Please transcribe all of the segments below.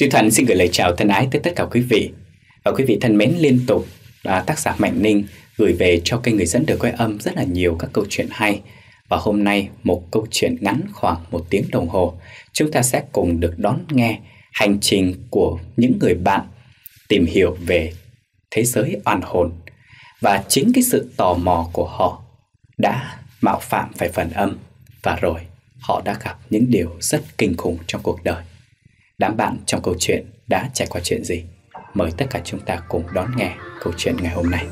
Duy Thuận xin gửi lời chào thân ái tới tất cả quý vị và quý vị thân mến liên tục là tác giả Mạnh Ninh gửi về cho kênh người dẫn được quay âm rất là nhiều các câu chuyện hay và hôm nay một câu chuyện ngắn khoảng một tiếng đồng hồ chúng ta sẽ cùng được đón nghe hành trình của những người bạn tìm hiểu về thế giới oan hồn và chính cái sự tò mò của họ đã mạo phạm phải phần âm và rồi họ đã gặp những điều rất kinh khủng trong cuộc đời đám bạn trong câu chuyện đã trải qua chuyện gì. Mời tất cả chúng ta cùng đón nghe câu chuyện ngày hôm nay.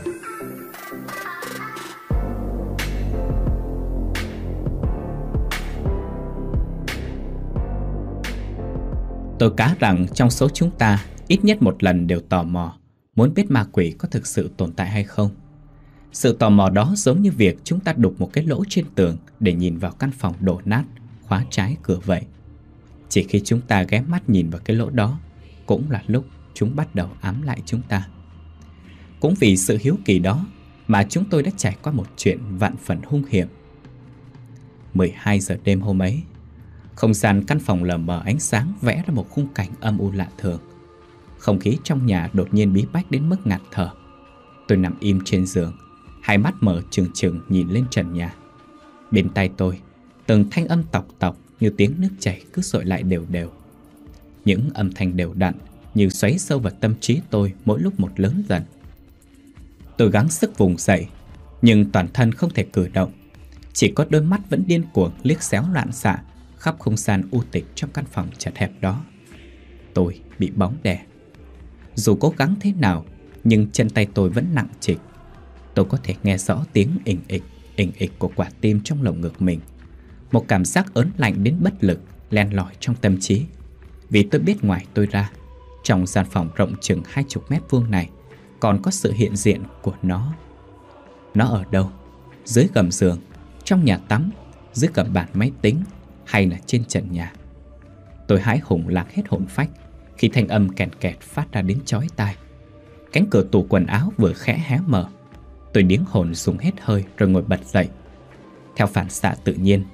Tôi cá rằng trong số chúng ta ít nhất một lần đều tò mò muốn biết ma quỷ có thực sự tồn tại hay không. Sự tò mò đó giống như việc chúng ta đục một cái lỗ trên tường để nhìn vào căn phòng đổ nát, khóa trái cửa vậy. Chỉ khi chúng ta ghé mắt nhìn vào cái lỗ đó Cũng là lúc chúng bắt đầu ám lại chúng ta Cũng vì sự hiếu kỳ đó Mà chúng tôi đã trải qua một chuyện vạn phần hung hiểm 12 giờ đêm hôm ấy Không gian căn phòng lờ mờ ánh sáng vẽ ra một khung cảnh âm u lạ thường Không khí trong nhà đột nhiên bí bách đến mức ngạt thở Tôi nằm im trên giường Hai mắt mở trừng trừng nhìn lên trần nhà Bên tay tôi Từng thanh âm tọc tọc như tiếng nước chảy cứ sội lại đều đều. Những âm thanh đều đặn như xoáy sâu vào tâm trí tôi mỗi lúc một lớn dần. Tôi gắng sức vùng dậy, nhưng toàn thân không thể cử động. Chỉ có đôi mắt vẫn điên cuồng liếc xéo loạn xạ khắp không gian u tịch trong căn phòng chật hẹp đó. Tôi bị bóng đè. Dù cố gắng thế nào, nhưng chân tay tôi vẫn nặng trịch. Tôi có thể nghe rõ tiếng ình ịch, ình ịch của quả tim trong lồng ngực mình. Một cảm giác ớn lạnh đến bất lực len lỏi trong tâm trí Vì tôi biết ngoài tôi ra Trong gian phòng rộng chừng hai chục mét vuông này Còn có sự hiện diện của nó Nó ở đâu? Dưới gầm giường Trong nhà tắm Dưới gầm bàn máy tính Hay là trên trần nhà Tôi hãi hùng lạc hết hồn phách Khi thanh âm kẹt kẹt phát ra đến chói tai Cánh cửa tủ quần áo vừa khẽ hé mở Tôi điếng hồn dùng hết hơi rồi ngồi bật dậy Theo phản xạ tự nhiên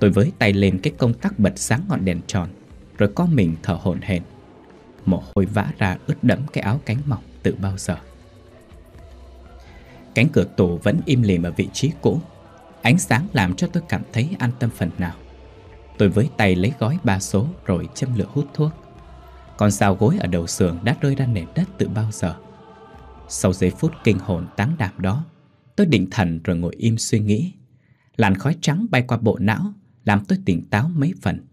Tôi với tay lên cái công tắc bật sáng ngọn đèn tròn Rồi có mình thở hổn hển Mồ hôi vã ra ướt đẫm cái áo cánh mỏng từ bao giờ Cánh cửa tủ vẫn im lìm ở vị trí cũ Ánh sáng làm cho tôi cảm thấy an tâm phần nào Tôi với tay lấy gói ba số rồi châm lửa hút thuốc Con sao gối ở đầu sườn đã rơi ra nền đất từ bao giờ Sau giây phút kinh hồn táng đảm đó Tôi định thần rồi ngồi im suy nghĩ Làn khói trắng bay qua bộ não làm tôi tỉnh táo mấy phần.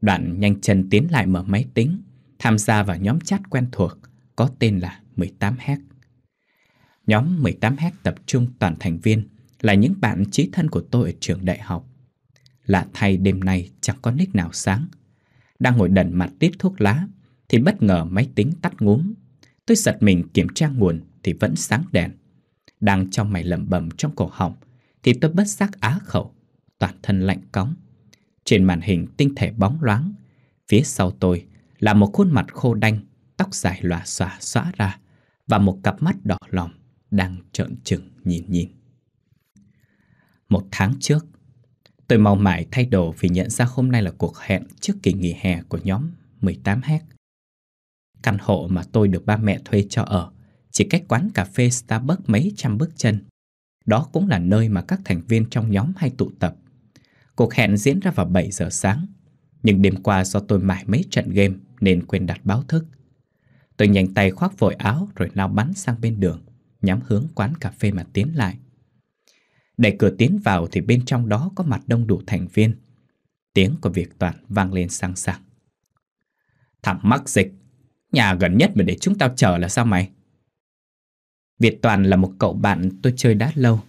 Đoạn nhanh chân tiến lại mở máy tính, tham gia vào nhóm chat quen thuộc có tên là 18 h Nhóm 18 h tập trung toàn thành viên là những bạn trí thân của tôi ở trường đại học. Lạ thay đêm nay chẳng có nick nào sáng. Đang ngồi đần mặt tiếp thuốc lá thì bất ngờ máy tính tắt ngúm. Tôi giật mình kiểm tra nguồn thì vẫn sáng đèn. Đang trong mày lẩm bẩm trong cổ họng thì tôi bất giác á khẩu toàn thân lạnh cóng. Trên màn hình tinh thể bóng loáng, phía sau tôi là một khuôn mặt khô đanh, tóc dài lòa xòa xóa ra và một cặp mắt đỏ lòm đang trợn trừng nhìn nhìn. Một tháng trước, tôi mau mải thay đồ vì nhận ra hôm nay là cuộc hẹn trước kỳ nghỉ hè của nhóm 18 h Căn hộ mà tôi được ba mẹ thuê cho ở chỉ cách quán cà phê Starbucks mấy trăm bước chân. Đó cũng là nơi mà các thành viên trong nhóm hay tụ tập Cuộc hẹn diễn ra vào 7 giờ sáng Nhưng đêm qua do tôi mải mấy trận game Nên quên đặt báo thức Tôi nhanh tay khoác vội áo Rồi lao bắn sang bên đường Nhắm hướng quán cà phê mà tiến lại Đẩy cửa tiến vào thì bên trong đó có mặt đông đủ thành viên Tiếng của việc toàn vang lên sang sảng Thằng mắc dịch Nhà gần nhất mà để chúng tao chờ là sao mày? Việt Toàn là một cậu bạn tôi chơi đã lâu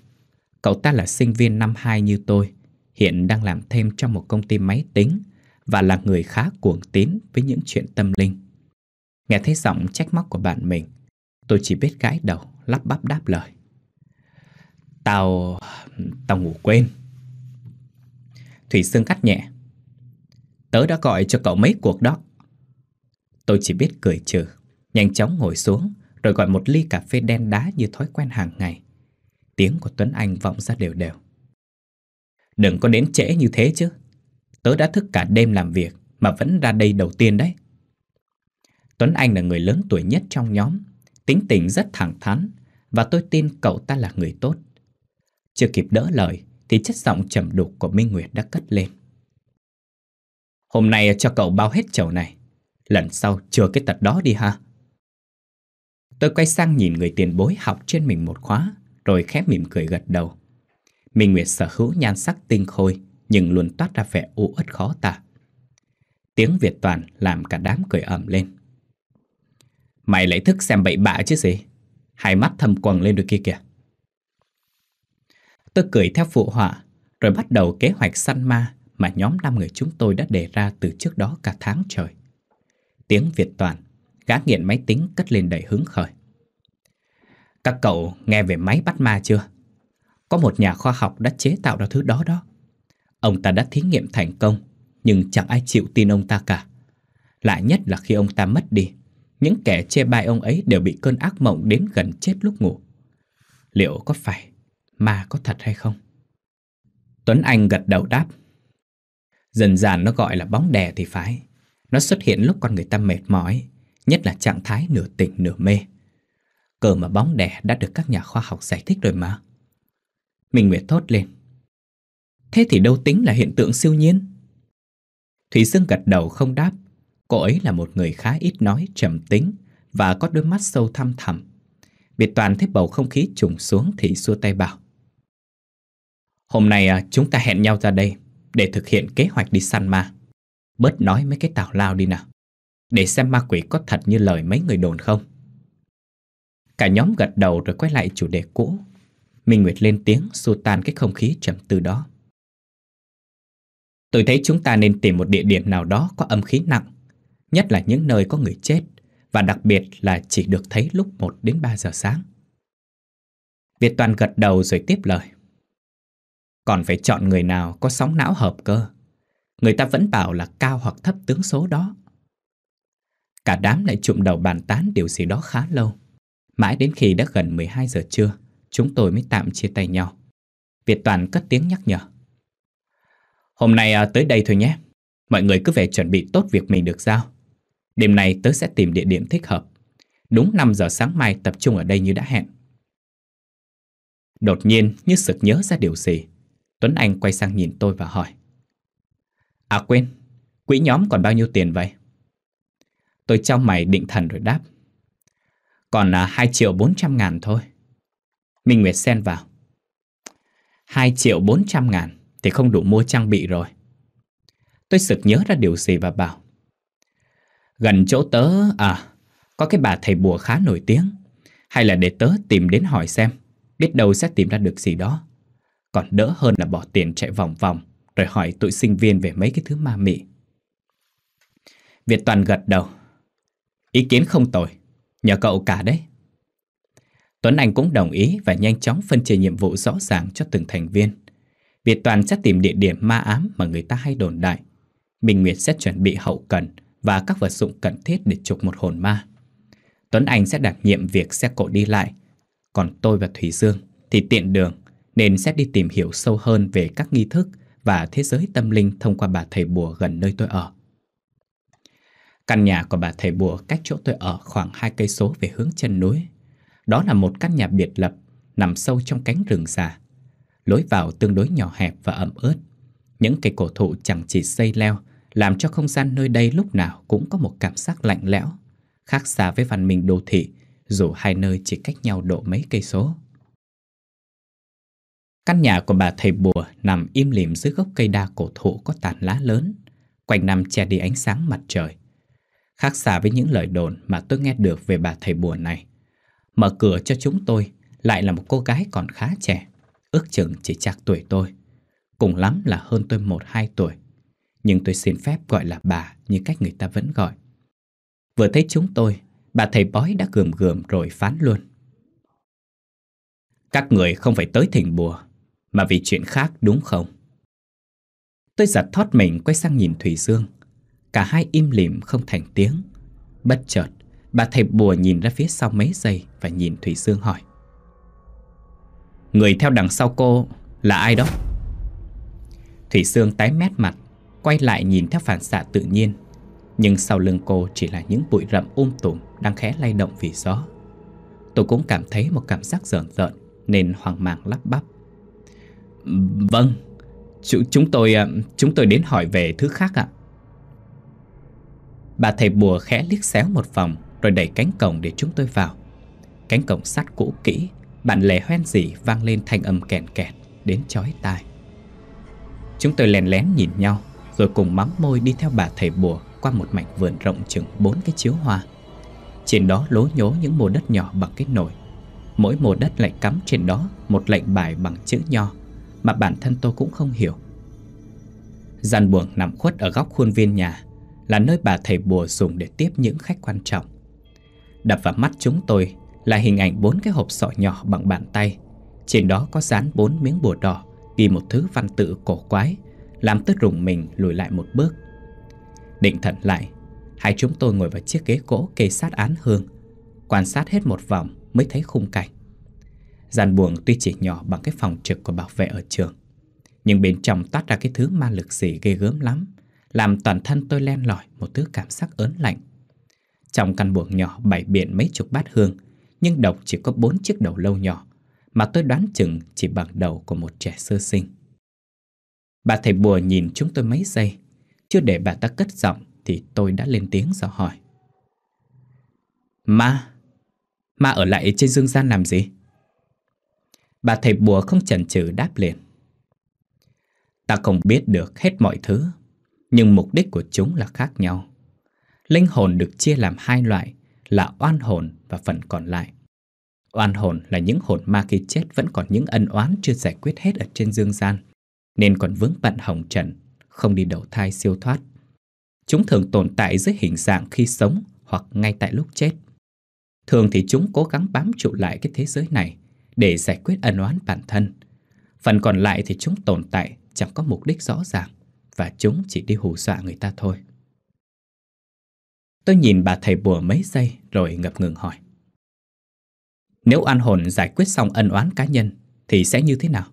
Cậu ta là sinh viên năm 2 như tôi hiện đang làm thêm trong một công ty máy tính và là người khá cuồng tín với những chuyện tâm linh. Nghe thấy giọng trách móc của bạn mình, tôi chỉ biết gãi đầu, lắp bắp đáp lời. Tao... tao ngủ quên. Thủy Sương cắt nhẹ. Tớ đã gọi cho cậu mấy cuộc đó. Tôi chỉ biết cười trừ, nhanh chóng ngồi xuống rồi gọi một ly cà phê đen đá như thói quen hàng ngày. Tiếng của Tuấn Anh vọng ra đều đều. Đừng có đến trễ như thế chứ Tớ đã thức cả đêm làm việc Mà vẫn ra đây đầu tiên đấy Tuấn Anh là người lớn tuổi nhất trong nhóm Tính tình rất thẳng thắn Và tôi tin cậu ta là người tốt Chưa kịp đỡ lời Thì chất giọng trầm đục của Minh Nguyệt đã cất lên Hôm nay cho cậu bao hết chầu này Lần sau chừa cái tật đó đi ha Tôi quay sang nhìn người tiền bối học trên mình một khóa Rồi khép mỉm cười gật đầu Minh Nguyệt sở hữu nhan sắc tinh khôi, nhưng luôn toát ra vẻ u uất khó tả. Tiếng Việt toàn làm cả đám cười ầm lên. Mày lấy thức xem bậy bạ chứ gì? Hai mắt thầm quầng lên được kia kìa. Tôi cười theo phụ họa, rồi bắt đầu kế hoạch săn ma mà nhóm năm người chúng tôi đã đề ra từ trước đó cả tháng trời. Tiếng Việt toàn, gã nghiện máy tính cất lên đầy hứng khởi. Các cậu nghe về máy bắt ma chưa? có một nhà khoa học đã chế tạo ra thứ đó đó. Ông ta đã thí nghiệm thành công, nhưng chẳng ai chịu tin ông ta cả. lại nhất là khi ông ta mất đi, những kẻ chê bai ông ấy đều bị cơn ác mộng đến gần chết lúc ngủ. Liệu có phải ma có thật hay không? Tuấn Anh gật đầu đáp. Dần dàn nó gọi là bóng đè thì phải. Nó xuất hiện lúc con người ta mệt mỏi, nhất là trạng thái nửa tỉnh nửa mê. Cờ mà bóng đè đã được các nhà khoa học giải thích rồi mà. Minh Nguyệt thốt lên. Thế thì đâu tính là hiện tượng siêu nhiên? Thủy Dương gật đầu không đáp. Cô ấy là một người khá ít nói, trầm tính và có đôi mắt sâu thăm thẳm. Biệt toàn thấy bầu không khí trùng xuống thì xua tay bảo. Hôm nay à, chúng ta hẹn nhau ra đây để thực hiện kế hoạch đi săn ma. Bớt nói mấy cái tào lao đi nào. Để xem ma quỷ có thật như lời mấy người đồn không. Cả nhóm gật đầu rồi quay lại chủ đề cũ Minh Nguyệt lên tiếng xua tan cái không khí trầm tư đó. Tôi thấy chúng ta nên tìm một địa điểm nào đó có âm khí nặng, nhất là những nơi có người chết và đặc biệt là chỉ được thấy lúc 1 đến 3 giờ sáng. Việt Toàn gật đầu rồi tiếp lời. Còn phải chọn người nào có sóng não hợp cơ. Người ta vẫn bảo là cao hoặc thấp tướng số đó. Cả đám lại chụm đầu bàn tán điều gì đó khá lâu. Mãi đến khi đã gần 12 giờ trưa, chúng tôi mới tạm chia tay nhau. Việt Toàn cất tiếng nhắc nhở. Hôm nay à, tới đây thôi nhé. Mọi người cứ về chuẩn bị tốt việc mình được giao. Đêm nay tớ sẽ tìm địa điểm thích hợp. Đúng 5 giờ sáng mai tập trung ở đây như đã hẹn. Đột nhiên như sực nhớ ra điều gì, Tuấn Anh quay sang nhìn tôi và hỏi. À quên, quỹ nhóm còn bao nhiêu tiền vậy? Tôi trong mày định thần rồi đáp. Còn à, 2 triệu 400 ngàn thôi. Minh Nguyệt xen vào. 2 triệu 400 ngàn thì không đủ mua trang bị rồi. Tôi sực nhớ ra điều gì và bảo. Gần chỗ tớ, à, có cái bà thầy bùa khá nổi tiếng. Hay là để tớ tìm đến hỏi xem, biết đâu sẽ tìm ra được gì đó. Còn đỡ hơn là bỏ tiền chạy vòng vòng, rồi hỏi tụi sinh viên về mấy cái thứ ma mị. Việt Toàn gật đầu. Ý kiến không tồi, nhờ cậu cả đấy. Tuấn Anh cũng đồng ý và nhanh chóng phân chia nhiệm vụ rõ ràng cho từng thành viên. Việt Toàn sẽ tìm địa điểm ma ám mà người ta hay đồn đại. Minh Nguyệt sẽ chuẩn bị hậu cần và các vật dụng cần thiết để trục một hồn ma. Tuấn Anh sẽ đảm nhiệm việc xe cộ đi lại. Còn tôi và Thủy Dương thì tiện đường nên sẽ đi tìm hiểu sâu hơn về các nghi thức và thế giới tâm linh thông qua bà thầy bùa gần nơi tôi ở. Căn nhà của bà thầy bùa cách chỗ tôi ở khoảng hai cây số về hướng chân núi. Đó là một căn nhà biệt lập nằm sâu trong cánh rừng già. Lối vào tương đối nhỏ hẹp và ẩm ướt. Những cây cổ thụ chẳng chỉ xây leo làm cho không gian nơi đây lúc nào cũng có một cảm giác lạnh lẽo, khác xa với văn minh đô thị, dù hai nơi chỉ cách nhau độ mấy cây số. Căn nhà của bà thầy bùa nằm im lìm dưới gốc cây đa cổ thụ có tàn lá lớn, quanh năm che đi ánh sáng mặt trời. Khác xa với những lời đồn mà tôi nghe được về bà thầy bùa này, Mở cửa cho chúng tôi lại là một cô gái còn khá trẻ, ước chừng chỉ chạc tuổi tôi. Cùng lắm là hơn tôi một hai tuổi. Nhưng tôi xin phép gọi là bà như cách người ta vẫn gọi. Vừa thấy chúng tôi, bà thầy bói đã gườm gườm rồi phán luôn. Các người không phải tới thỉnh bùa, mà vì chuyện khác đúng không? Tôi giật thót mình quay sang nhìn Thủy Dương. Cả hai im lìm không thành tiếng. Bất chợt, Bà thầy bùa nhìn ra phía sau mấy giây Và nhìn Thủy Sương hỏi Người theo đằng sau cô là ai đó? Thủy Sương tái mét mặt Quay lại nhìn theo phản xạ tự nhiên Nhưng sau lưng cô chỉ là những bụi rậm um tùm Đang khẽ lay động vì gió Tôi cũng cảm thấy một cảm giác rợn rợn Nên hoang mang lắp bắp Vâng Ch Chúng tôi à, chúng tôi đến hỏi về thứ khác ạ Bà thầy bùa khẽ liếc xéo một vòng rồi đẩy cánh cổng để chúng tôi vào Cánh cổng sắt cũ kỹ Bạn lè hoen dỉ vang lên thanh âm kèn kẹt Đến chói tai Chúng tôi lèn lén nhìn nhau Rồi cùng mắm môi đi theo bà thầy bùa Qua một mảnh vườn rộng chừng bốn cái chiếu hoa Trên đó lố nhố những mồ đất nhỏ bằng cái nồi Mỗi mồ đất lại cắm trên đó Một lệnh bài bằng chữ nho Mà bản thân tôi cũng không hiểu Gian buồng nằm khuất ở góc khuôn viên nhà Là nơi bà thầy bùa dùng để tiếp những khách quan trọng Đập vào mắt chúng tôi là hình ảnh bốn cái hộp sọ nhỏ bằng bàn tay. Trên đó có dán bốn miếng bùa đỏ, ghi một thứ văn tự cổ quái, làm tôi rùng mình lùi lại một bước. Định thần lại, hai chúng tôi ngồi vào chiếc ghế gỗ kê sát án hương, quan sát hết một vòng mới thấy khung cảnh. Gian buồng tuy chỉ nhỏ bằng cái phòng trực của bảo vệ ở trường, nhưng bên trong toát ra cái thứ ma lực gì ghê gớm lắm, làm toàn thân tôi len lỏi một thứ cảm giác ớn lạnh trong căn buồng nhỏ bày biện mấy chục bát hương, nhưng độc chỉ có bốn chiếc đầu lâu nhỏ, mà tôi đoán chừng chỉ bằng đầu của một trẻ sơ sinh. Bà thầy bùa nhìn chúng tôi mấy giây, chưa để bà ta cất giọng thì tôi đã lên tiếng dò hỏi. Ma? Ma ở lại trên dương gian làm gì? Bà thầy bùa không chần chừ đáp liền. Ta không biết được hết mọi thứ, nhưng mục đích của chúng là khác nhau linh hồn được chia làm hai loại là oan hồn và phần còn lại. Oan hồn là những hồn ma khi chết vẫn còn những ân oán chưa giải quyết hết ở trên dương gian, nên còn vướng bận hồng trần, không đi đầu thai siêu thoát. Chúng thường tồn tại dưới hình dạng khi sống hoặc ngay tại lúc chết. Thường thì chúng cố gắng bám trụ lại cái thế giới này để giải quyết ân oán bản thân. Phần còn lại thì chúng tồn tại chẳng có mục đích rõ ràng và chúng chỉ đi hù dọa người ta thôi. Tôi nhìn bà thầy bùa mấy giây rồi ngập ngừng hỏi. Nếu oan hồn giải quyết xong ân oán cá nhân thì sẽ như thế nào?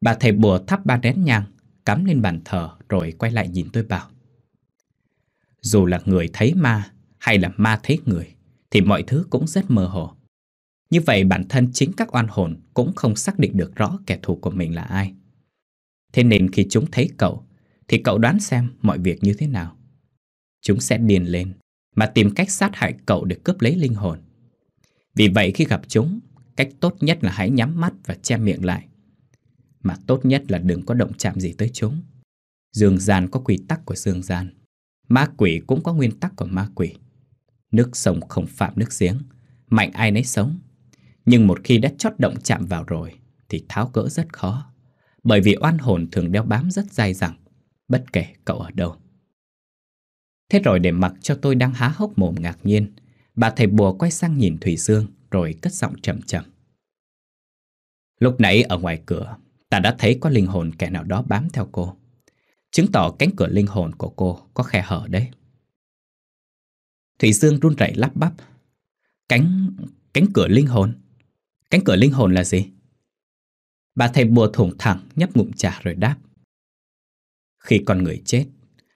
Bà thầy bùa thắp ba nén nhang, cắm lên bàn thờ rồi quay lại nhìn tôi bảo. Dù là người thấy ma hay là ma thấy người thì mọi thứ cũng rất mơ hồ. Như vậy bản thân chính các oan hồn cũng không xác định được rõ kẻ thù của mình là ai. Thế nên khi chúng thấy cậu thì cậu đoán xem mọi việc như thế nào chúng sẽ điền lên mà tìm cách sát hại cậu để cướp lấy linh hồn. Vì vậy khi gặp chúng, cách tốt nhất là hãy nhắm mắt và che miệng lại. Mà tốt nhất là đừng có động chạm gì tới chúng. Dương gian có quy tắc của dương gian. Ma quỷ cũng có nguyên tắc của ma quỷ. Nước sông không phạm nước giếng, mạnh ai nấy sống. Nhưng một khi đã chót động chạm vào rồi thì tháo gỡ rất khó. Bởi vì oan hồn thường đeo bám rất dai dẳng, bất kể cậu ở đâu. Thế rồi để mặc cho tôi đang há hốc mồm ngạc nhiên, bà thầy bùa quay sang nhìn Thủy Dương rồi cất giọng chậm chậm. Lúc nãy ở ngoài cửa, ta đã thấy có linh hồn kẻ nào đó bám theo cô. Chứng tỏ cánh cửa linh hồn của cô có khe hở đấy. Thủy Dương run rẩy lắp bắp. Cánh... cánh cửa linh hồn? Cánh cửa linh hồn là gì? Bà thầy bùa thủng thẳng nhấp ngụm trà rồi đáp. Khi con người chết,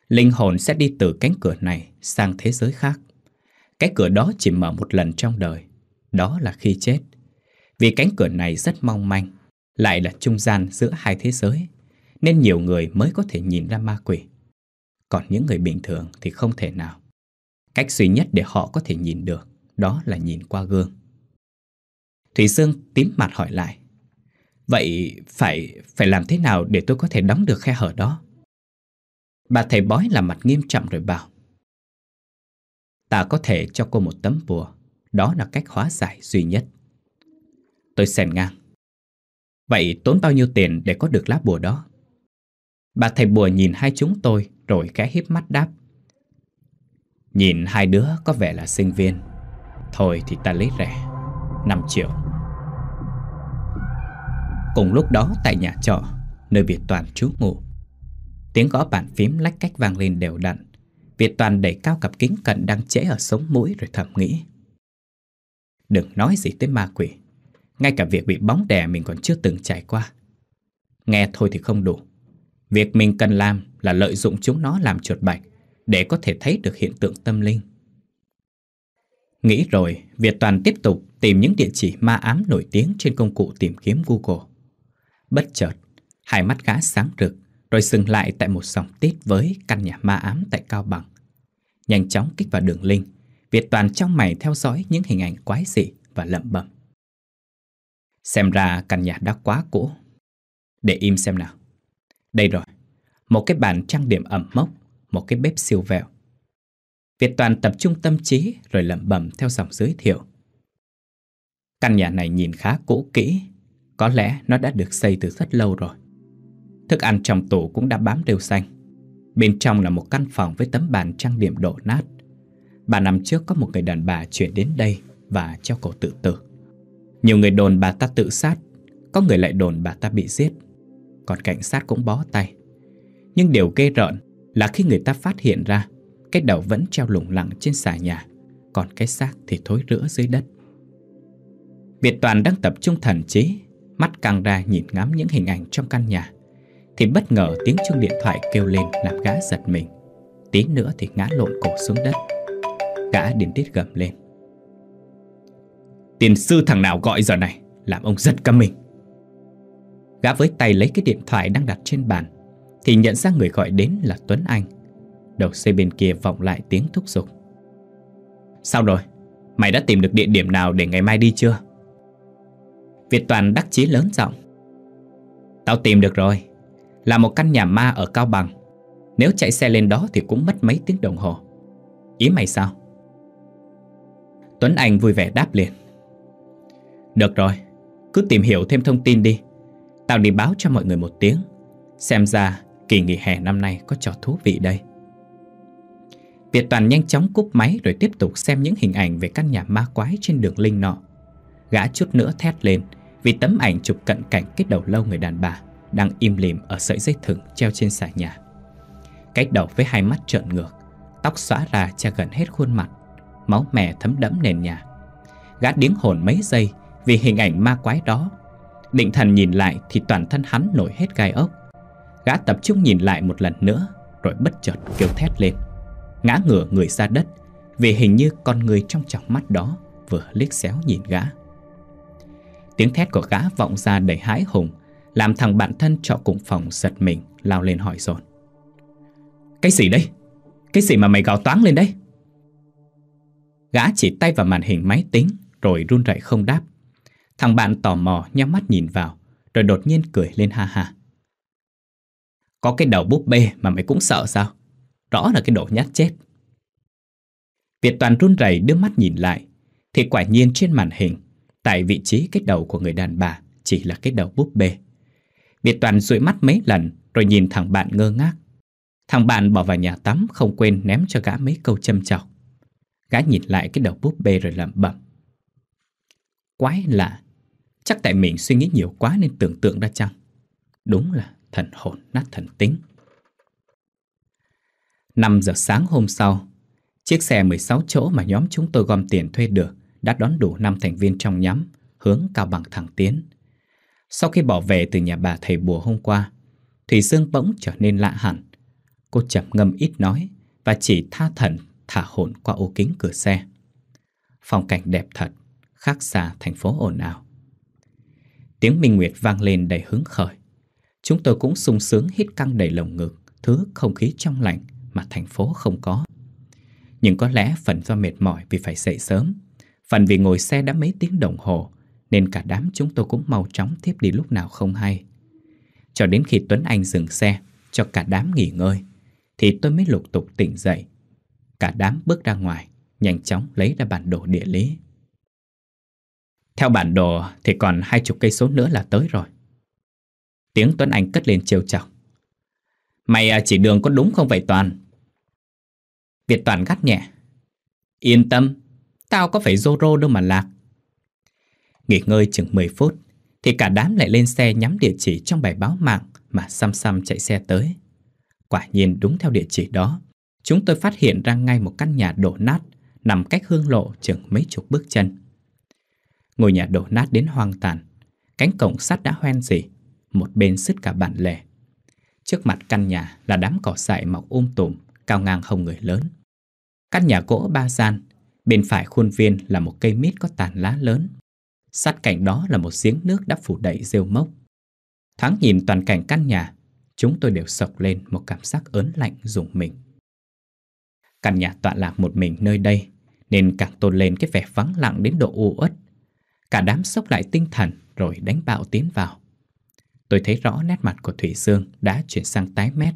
Linh hồn sẽ đi từ cánh cửa này sang thế giới khác. Cái cửa đó chỉ mở một lần trong đời, đó là khi chết. Vì cánh cửa này rất mong manh, lại là trung gian giữa hai thế giới, nên nhiều người mới có thể nhìn ra ma quỷ. Còn những người bình thường thì không thể nào. Cách duy nhất để họ có thể nhìn được, đó là nhìn qua gương. Thủy Sương tím mặt hỏi lại. Vậy phải phải làm thế nào để tôi có thể đóng được khe hở đó? Bà thầy bói làm mặt nghiêm trọng rồi bảo Ta có thể cho cô một tấm bùa Đó là cách hóa giải duy nhất Tôi xèn ngang Vậy tốn bao nhiêu tiền để có được lá bùa đó? Bà thầy bùa nhìn hai chúng tôi rồi khẽ híp mắt đáp Nhìn hai đứa có vẻ là sinh viên Thôi thì ta lấy rẻ 5 triệu Cùng lúc đó tại nhà trọ Nơi Việt Toàn trú ngủ Tiếng gõ bàn phím lách cách vang lên đều đặn. Việt Toàn đẩy cao cặp kính cận đang trễ ở sống mũi rồi thầm nghĩ. Đừng nói gì tới ma quỷ. Ngay cả việc bị bóng đè mình còn chưa từng trải qua. Nghe thôi thì không đủ. Việc mình cần làm là lợi dụng chúng nó làm chuột bạch để có thể thấy được hiện tượng tâm linh. Nghĩ rồi, Việt Toàn tiếp tục tìm những địa chỉ ma ám nổi tiếng trên công cụ tìm kiếm Google. Bất chợt, hai mắt gã sáng rực rồi dừng lại tại một dòng tít với căn nhà ma ám tại Cao Bằng. Nhanh chóng kích vào đường link, Việt Toàn trong mày theo dõi những hình ảnh quái dị và lẩm bẩm. Xem ra căn nhà đã quá cũ. Để im xem nào. Đây rồi, một cái bàn trang điểm ẩm mốc, một cái bếp siêu vẹo. Việt Toàn tập trung tâm trí rồi lẩm bẩm theo dòng giới thiệu. Căn nhà này nhìn khá cũ kỹ, có lẽ nó đã được xây từ rất lâu rồi. Thức ăn trong tủ cũng đã bám đều xanh Bên trong là một căn phòng với tấm bàn trang điểm đổ nát Bà năm trước có một người đàn bà chuyển đến đây và treo cổ tự tử Nhiều người đồn bà ta tự sát Có người lại đồn bà ta bị giết Còn cảnh sát cũng bó tay Nhưng điều ghê rợn là khi người ta phát hiện ra Cái đầu vẫn treo lủng lẳng trên xà nhà Còn cái xác thì thối rữa dưới đất Việt Toàn đang tập trung thần trí Mắt căng ra nhìn ngắm những hình ảnh trong căn nhà thì bất ngờ tiếng chuông điện thoại kêu lên làm gã giật mình Tí nữa thì ngã lộn cổ xuống đất Gã điên tiết gầm lên Tiền sư thằng nào gọi giờ này Làm ông giật cả mình Gã với tay lấy cái điện thoại đang đặt trên bàn Thì nhận ra người gọi đến là Tuấn Anh Đầu xe bên kia vọng lại tiếng thúc giục Sao rồi? Mày đã tìm được địa điểm nào để ngày mai đi chưa? Việt Toàn đắc chí lớn giọng Tao tìm được rồi là một căn nhà ma ở Cao Bằng. Nếu chạy xe lên đó thì cũng mất mấy tiếng đồng hồ. Ý mày sao? Tuấn Anh vui vẻ đáp liền. Được rồi, cứ tìm hiểu thêm thông tin đi. Tao đi báo cho mọi người một tiếng. Xem ra kỳ nghỉ hè năm nay có trò thú vị đây. Việt Toàn nhanh chóng cúp máy rồi tiếp tục xem những hình ảnh về căn nhà ma quái trên đường Linh nọ. Gã chút nữa thét lên vì tấm ảnh chụp cận cảnh cái đầu lâu người đàn bà đang im lìm ở sợi dây thừng treo trên xà nhà. Cách đầu với hai mắt trợn ngược, tóc xõa ra che gần hết khuôn mặt, máu mè thấm đẫm nền nhà. Gã điếng hồn mấy giây vì hình ảnh ma quái đó. Định thần nhìn lại thì toàn thân hắn nổi hết gai ốc. Gã tập trung nhìn lại một lần nữa rồi bất chợt kêu thét lên. Ngã ngửa người ra đất vì hình như con người trong tròng mắt đó vừa liếc xéo nhìn gã. Tiếng thét của gã vọng ra đầy hãi hùng làm thằng bạn thân trọ cùng phòng giật mình lao lên hỏi dồn Cái gì đấy? Cái gì mà mày gào toáng lên đấy? Gã chỉ tay vào màn hình máy tính rồi run rẩy không đáp. Thằng bạn tò mò nhắm mắt nhìn vào rồi đột nhiên cười lên ha ha. Có cái đầu búp bê mà mày cũng sợ sao? Rõ là cái đồ nhát chết. Việt Toàn run rẩy đưa mắt nhìn lại thì quả nhiên trên màn hình tại vị trí cái đầu của người đàn bà chỉ là cái đầu búp bê Việt Toàn dụi mắt mấy lần rồi nhìn thằng bạn ngơ ngác. Thằng bạn bỏ vào nhà tắm không quên ném cho gã mấy câu châm chọc. Gã nhìn lại cái đầu búp bê rồi lẩm bẩm. Quái lạ, chắc tại mình suy nghĩ nhiều quá nên tưởng tượng ra chăng? Đúng là thần hồn nát thần tính. 5 giờ sáng hôm sau, chiếc xe 16 chỗ mà nhóm chúng tôi gom tiền thuê được đã đón đủ 5 thành viên trong nhóm hướng Cao Bằng thẳng tiến. Sau khi bỏ về từ nhà bà thầy bùa hôm qua, Thủy Sương bỗng trở nên lạ hẳn. Cô chậm ngâm ít nói và chỉ tha thần thả hồn qua ô kính cửa xe. Phong cảnh đẹp thật, khác xa thành phố ồn ào. Tiếng Minh Nguyệt vang lên đầy hứng khởi. Chúng tôi cũng sung sướng hít căng đầy lồng ngực, thứ không khí trong lành mà thành phố không có. Nhưng có lẽ phần do mệt mỏi vì phải dậy sớm, phần vì ngồi xe đã mấy tiếng đồng hồ nên cả đám chúng tôi cũng mau chóng tiếp đi lúc nào không hay. Cho đến khi Tuấn Anh dừng xe cho cả đám nghỉ ngơi, thì tôi mới lục tục tỉnh dậy. Cả đám bước ra ngoài, nhanh chóng lấy ra bản đồ địa lý. Theo bản đồ thì còn hai chục cây số nữa là tới rồi. Tiếng Tuấn Anh cất lên trêu chọc. Mày à, chỉ đường có đúng không vậy Toàn? Việt Toàn gắt nhẹ. Yên tâm, tao có phải rô đâu mà lạc. Nghỉ ngơi chừng 10 phút Thì cả đám lại lên xe nhắm địa chỉ trong bài báo mạng Mà xăm xăm chạy xe tới Quả nhiên đúng theo địa chỉ đó Chúng tôi phát hiện ra ngay một căn nhà đổ nát Nằm cách hương lộ chừng mấy chục bước chân Ngôi nhà đổ nát đến hoang tàn Cánh cổng sắt đã hoen dỉ, Một bên sứt cả bản lề Trước mặt căn nhà là đám cỏ dại mọc um tùm Cao ngang hông người lớn Căn nhà gỗ ba gian Bên phải khuôn viên là một cây mít có tàn lá lớn Sát cạnh đó là một giếng nước đã phủ đầy rêu mốc. Thoáng nhìn toàn cảnh căn nhà, chúng tôi đều sộc lên một cảm giác ớn lạnh rùng mình. Căn nhà tọa lạc một mình nơi đây, nên càng tôn lên cái vẻ vắng lặng đến độ u uất. Cả đám sốc lại tinh thần rồi đánh bạo tiến vào. Tôi thấy rõ nét mặt của Thủy Dương đã chuyển sang tái mét.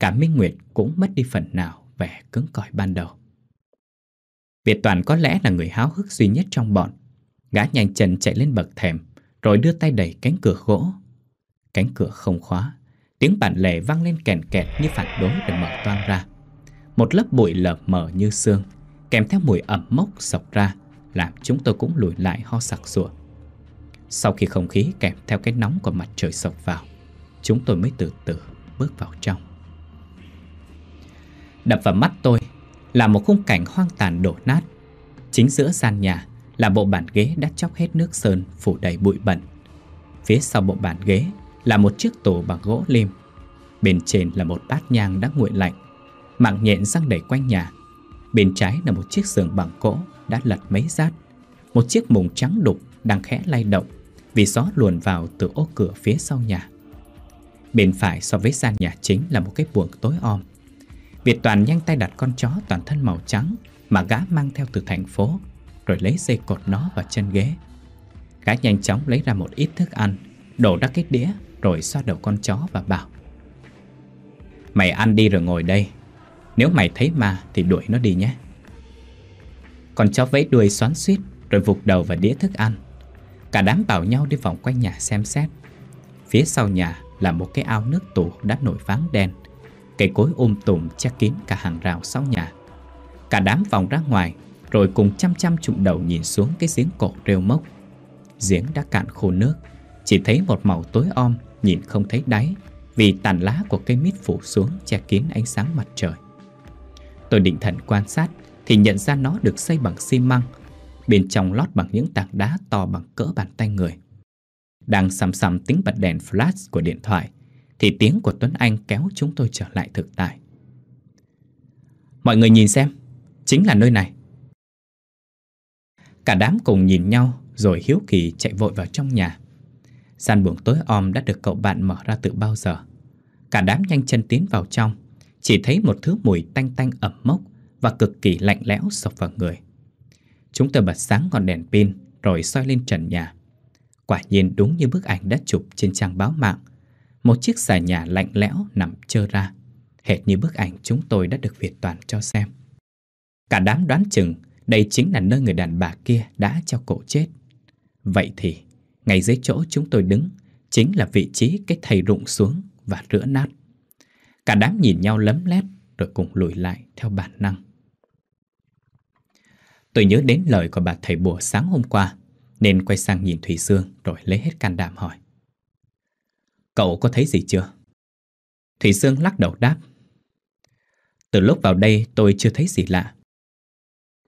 Cả Minh Nguyệt cũng mất đi phần nào vẻ cứng cỏi ban đầu. Việt Toàn có lẽ là người háo hức duy nhất trong bọn Gã nhanh chân chạy lên bậc thềm Rồi đưa tay đẩy cánh cửa gỗ Cánh cửa không khóa Tiếng bản lề vang lên kèn kẹt như phản đối để mở toang ra Một lớp bụi lờ mờ như xương Kèm theo mùi ẩm mốc sọc ra Làm chúng tôi cũng lùi lại ho sặc sụa. Sau khi không khí kèm theo cái nóng của mặt trời sọc vào Chúng tôi mới từ từ bước vào trong Đập vào mắt tôi là một khung cảnh hoang tàn đổ nát Chính giữa gian nhà là bộ bàn ghế đã chóc hết nước sơn phủ đầy bụi bẩn. Phía sau bộ bàn ghế là một chiếc tủ bằng gỗ lim. Bên trên là một bát nhang đã nguội lạnh, mạng nhện răng đầy quanh nhà. Bên trái là một chiếc giường bằng gỗ đã lật mấy rát. Một chiếc mùng trắng đục đang khẽ lay động vì gió luồn vào từ ô cửa phía sau nhà. Bên phải so với gian nhà chính là một cái buồng tối om. Việt Toàn nhanh tay đặt con chó toàn thân màu trắng mà gã mang theo từ thành phố rồi lấy dây cột nó vào chân ghế. Gã nhanh chóng lấy ra một ít thức ăn, đổ ra cái đĩa rồi xoa đầu con chó và bảo Mày ăn đi rồi ngồi đây, nếu mày thấy ma thì đuổi nó đi nhé. Con chó vẫy đuôi xoắn suýt rồi vụt đầu vào đĩa thức ăn. Cả đám bảo nhau đi vòng quanh nhà xem xét. Phía sau nhà là một cái ao nước tù đã nổi váng đen. Cây cối ôm um tùm che kín cả hàng rào sau nhà. Cả đám vòng ra ngoài rồi cùng chăm chăm trụng đầu nhìn xuống cái giếng cổ rêu mốc Giếng đã cạn khô nước Chỉ thấy một màu tối om Nhìn không thấy đáy Vì tàn lá của cây mít phủ xuống Che kín ánh sáng mặt trời Tôi định thần quan sát Thì nhận ra nó được xây bằng xi măng Bên trong lót bằng những tảng đá to bằng cỡ bàn tay người Đang sầm sầm tính bật đèn flash của điện thoại Thì tiếng của Tuấn Anh kéo chúng tôi trở lại thực tại Mọi người nhìn xem Chính là nơi này Cả đám cùng nhìn nhau rồi hiếu kỳ chạy vội vào trong nhà. sàn buồng tối om đã được cậu bạn mở ra từ bao giờ. Cả đám nhanh chân tiến vào trong, chỉ thấy một thứ mùi tanh tanh ẩm mốc và cực kỳ lạnh lẽo sộc vào người. Chúng tôi bật sáng ngọn đèn pin rồi soi lên trần nhà. Quả nhiên đúng như bức ảnh đã chụp trên trang báo mạng, một chiếc xà nhà lạnh lẽo nằm trơ ra, hệt như bức ảnh chúng tôi đã được Việt Toàn cho xem. Cả đám đoán chừng đây chính là nơi người đàn bà kia đã cho cổ chết Vậy thì Ngay dưới chỗ chúng tôi đứng Chính là vị trí cái thầy rụng xuống Và rửa nát Cả đám nhìn nhau lấm lét Rồi cùng lùi lại theo bản năng Tôi nhớ đến lời của bà thầy bùa sáng hôm qua Nên quay sang nhìn Thủy Sương Rồi lấy hết can đảm hỏi Cậu có thấy gì chưa? Thủy Sương lắc đầu đáp Từ lúc vào đây tôi chưa thấy gì lạ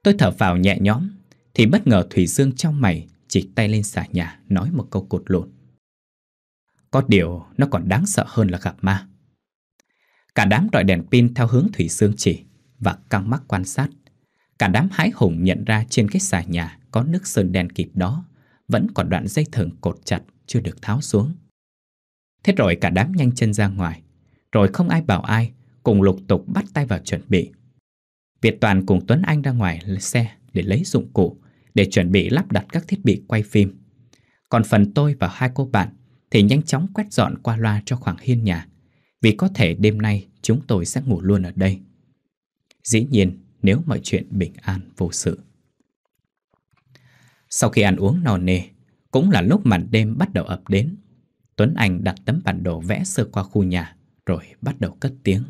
Hơi thở vào nhẹ nhõm Thì bất ngờ Thủy Dương trong mày Chỉ tay lên xà nhà nói một câu cột lộn Có điều nó còn đáng sợ hơn là gặp ma Cả đám rọi đèn pin theo hướng Thủy Dương chỉ Và căng mắt quan sát Cả đám hái hùng nhận ra trên cái xà nhà Có nước sơn đen kịp đó Vẫn còn đoạn dây thừng cột chặt Chưa được tháo xuống Thế rồi cả đám nhanh chân ra ngoài Rồi không ai bảo ai Cùng lục tục bắt tay vào chuẩn bị Việt Toàn cùng Tuấn Anh ra ngoài xe để lấy dụng cụ để chuẩn bị lắp đặt các thiết bị quay phim. Còn phần tôi và hai cô bạn thì nhanh chóng quét dọn qua loa cho khoảng hiên nhà vì có thể đêm nay chúng tôi sẽ ngủ luôn ở đây. Dĩ nhiên nếu mọi chuyện bình an vô sự. Sau khi ăn uống no nê, cũng là lúc màn đêm bắt đầu ập đến. Tuấn Anh đặt tấm bản đồ vẽ sơ qua khu nhà rồi bắt đầu cất tiếng.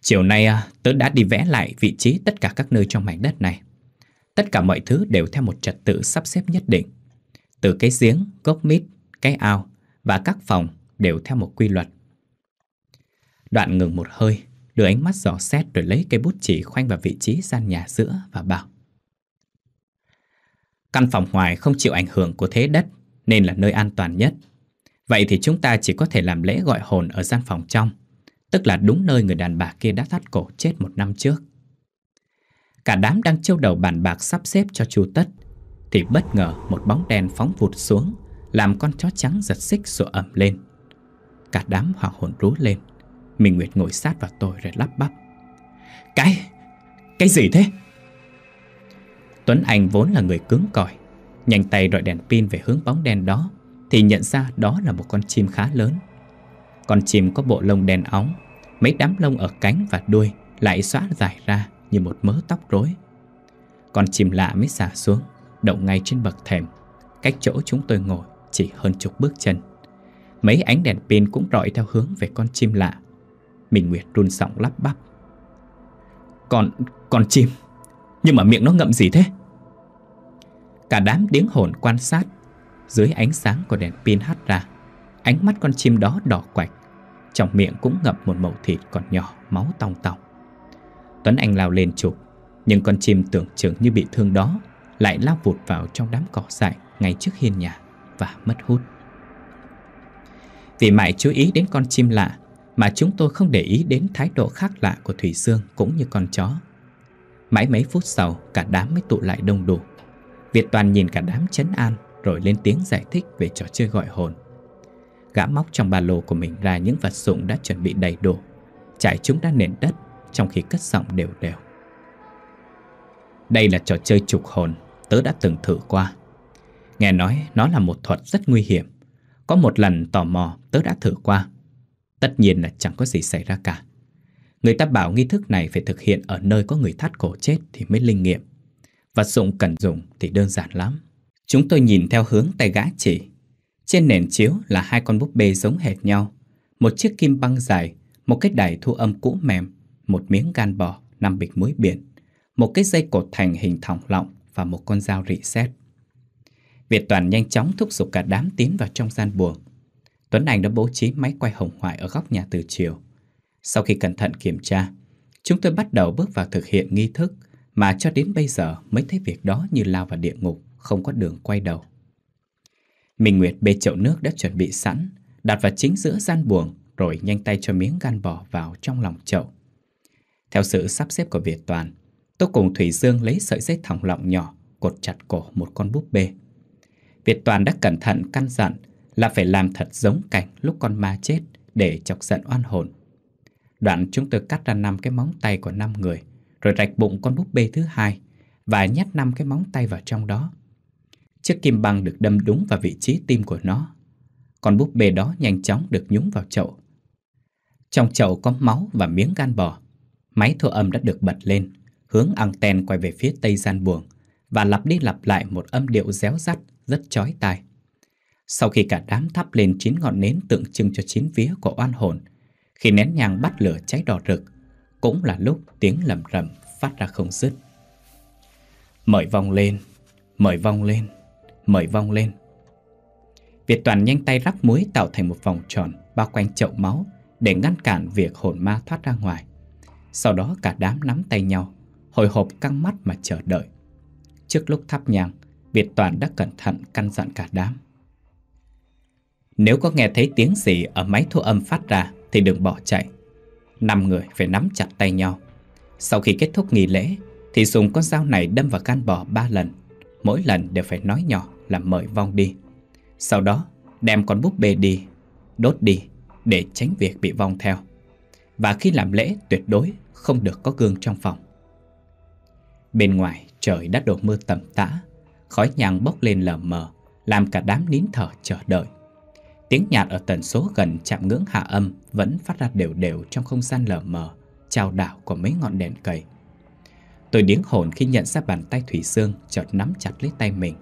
Chiều nay à, tớ đã đi vẽ lại vị trí tất cả các nơi trong mảnh đất này. Tất cả mọi thứ đều theo một trật tự sắp xếp nhất định. Từ cái giếng, gốc mít, cái ao và các phòng đều theo một quy luật. Đoạn ngừng một hơi, đưa ánh mắt dò xét rồi lấy cây bút chỉ khoanh vào vị trí gian nhà giữa và bảo. Căn phòng ngoài không chịu ảnh hưởng của thế đất nên là nơi an toàn nhất. Vậy thì chúng ta chỉ có thể làm lễ gọi hồn ở gian phòng trong Tức là đúng nơi người đàn bà kia đã thắt cổ chết một năm trước Cả đám đang trêu đầu bàn bạc sắp xếp cho chu tất Thì bất ngờ một bóng đèn phóng vụt xuống Làm con chó trắng giật xích sụa ẩm lên Cả đám hoảng hồn rú lên Minh Nguyệt ngồi sát vào tôi rồi lắp bắp Cái... cái gì thế? Tuấn Anh vốn là người cứng cỏi Nhanh tay đòi đèn pin về hướng bóng đen đó Thì nhận ra đó là một con chim khá lớn con chim có bộ lông đen óng Mấy đám lông ở cánh và đuôi Lại xóa dài ra như một mớ tóc rối Con chim lạ mới xả xuống Đậu ngay trên bậc thềm Cách chỗ chúng tôi ngồi chỉ hơn chục bước chân Mấy ánh đèn pin cũng rọi theo hướng về con chim lạ Mình Nguyệt run giọng lắp bắp Con... con chim Nhưng mà miệng nó ngậm gì thế? Cả đám tiếng hồn quan sát Dưới ánh sáng của đèn pin hắt ra Ánh mắt con chim đó đỏ quạch Trong miệng cũng ngập một mẩu thịt còn nhỏ Máu tòng tòng. Tuấn Anh lao lên chụp Nhưng con chim tưởng chừng như bị thương đó Lại lao vụt vào trong đám cỏ dại Ngay trước hiên nhà Và mất hút Vì mãi chú ý đến con chim lạ Mà chúng tôi không để ý đến thái độ khác lạ Của Thủy Dương cũng như con chó Mãi mấy phút sau Cả đám mới tụ lại đông đủ Việt Toàn nhìn cả đám chấn an Rồi lên tiếng giải thích về trò chơi gọi hồn Gã móc trong ba lô của mình ra những vật dụng đã chuẩn bị đầy đủ Trải chúng ra nền đất Trong khi cất giọng đều đều Đây là trò chơi trục hồn Tớ đã từng thử qua Nghe nói nó là một thuật rất nguy hiểm Có một lần tò mò tớ đã thử qua Tất nhiên là chẳng có gì xảy ra cả Người ta bảo nghi thức này phải thực hiện ở nơi có người thắt cổ chết thì mới linh nghiệm Vật dụng cần dùng thì đơn giản lắm Chúng tôi nhìn theo hướng tay gã chỉ trên nền chiếu là hai con búp bê giống hệt nhau, một chiếc kim băng dài, một cái đài thu âm cũ mềm, một miếng gan bò, năm bịch muối biển, một cái dây cột thành hình thòng lọng và một con dao rị sét. Việt Toàn nhanh chóng thúc giục cả đám tiến vào trong gian buồng. Tuấn Anh đã bố trí máy quay hồng ngoại ở góc nhà từ chiều. Sau khi cẩn thận kiểm tra, chúng tôi bắt đầu bước vào thực hiện nghi thức mà cho đến bây giờ mới thấy việc đó như lao vào địa ngục, không có đường quay đầu. Minh Nguyệt bê chậu nước đã chuẩn bị sẵn, đặt vào chính giữa gian buồng rồi nhanh tay cho miếng gan bò vào trong lòng chậu. Theo sự sắp xếp của Việt Toàn, tôi cùng Thủy Dương lấy sợi dây thòng lọng nhỏ cột chặt cổ một con búp bê. Việt Toàn đã cẩn thận căn dặn là phải làm thật giống cảnh lúc con ma chết để chọc giận oan hồn. Đoạn chúng tôi cắt ra năm cái móng tay của năm người, rồi rạch bụng con búp bê thứ hai và nhét năm cái móng tay vào trong đó, Chiếc kim băng được đâm đúng vào vị trí tim của nó. Con búp bê đó nhanh chóng được nhúng vào chậu. Trong chậu có máu và miếng gan bò. Máy thu âm đã được bật lên, hướng anten quay về phía tây gian buồng và lặp đi lặp lại một âm điệu réo rắt rất chói tai. Sau khi cả đám thắp lên chín ngọn nến tượng trưng cho chín vía của oan hồn, khi nén nhang bắt lửa cháy đỏ rực, cũng là lúc tiếng lầm rầm phát ra không dứt. Mời vong lên, mời vong lên mời vong lên. Việt Toàn nhanh tay rắc muối tạo thành một vòng tròn bao quanh chậu máu để ngăn cản việc hồn ma thoát ra ngoài. Sau đó cả đám nắm tay nhau, hồi hộp căng mắt mà chờ đợi. Trước lúc thắp nhang, Việt Toàn đã cẩn thận căn dặn cả đám. Nếu có nghe thấy tiếng gì ở máy thu âm phát ra thì đừng bỏ chạy. Năm người phải nắm chặt tay nhau. Sau khi kết thúc nghỉ lễ thì dùng con dao này đâm vào can bò ba lần, mỗi lần đều phải nói nhỏ là mời Vong đi. Sau đó, đem con búp bê đi, đốt đi để tránh việc bị Vong theo. Và khi làm lễ tuyệt đối không được có gương trong phòng. Bên ngoài trời đã đổ mưa tầm tã, khói nhang bốc lên lờ mờ, làm cả đám nín thở chờ đợi. Tiếng nhạc ở tần số gần chạm ngưỡng hạ âm vẫn phát ra đều đều trong không gian lờ mờ, trao đảo của mấy ngọn đèn cầy. Tôi điếng hồn khi nhận ra bàn tay Thủy Sương chợt nắm chặt lấy tay mình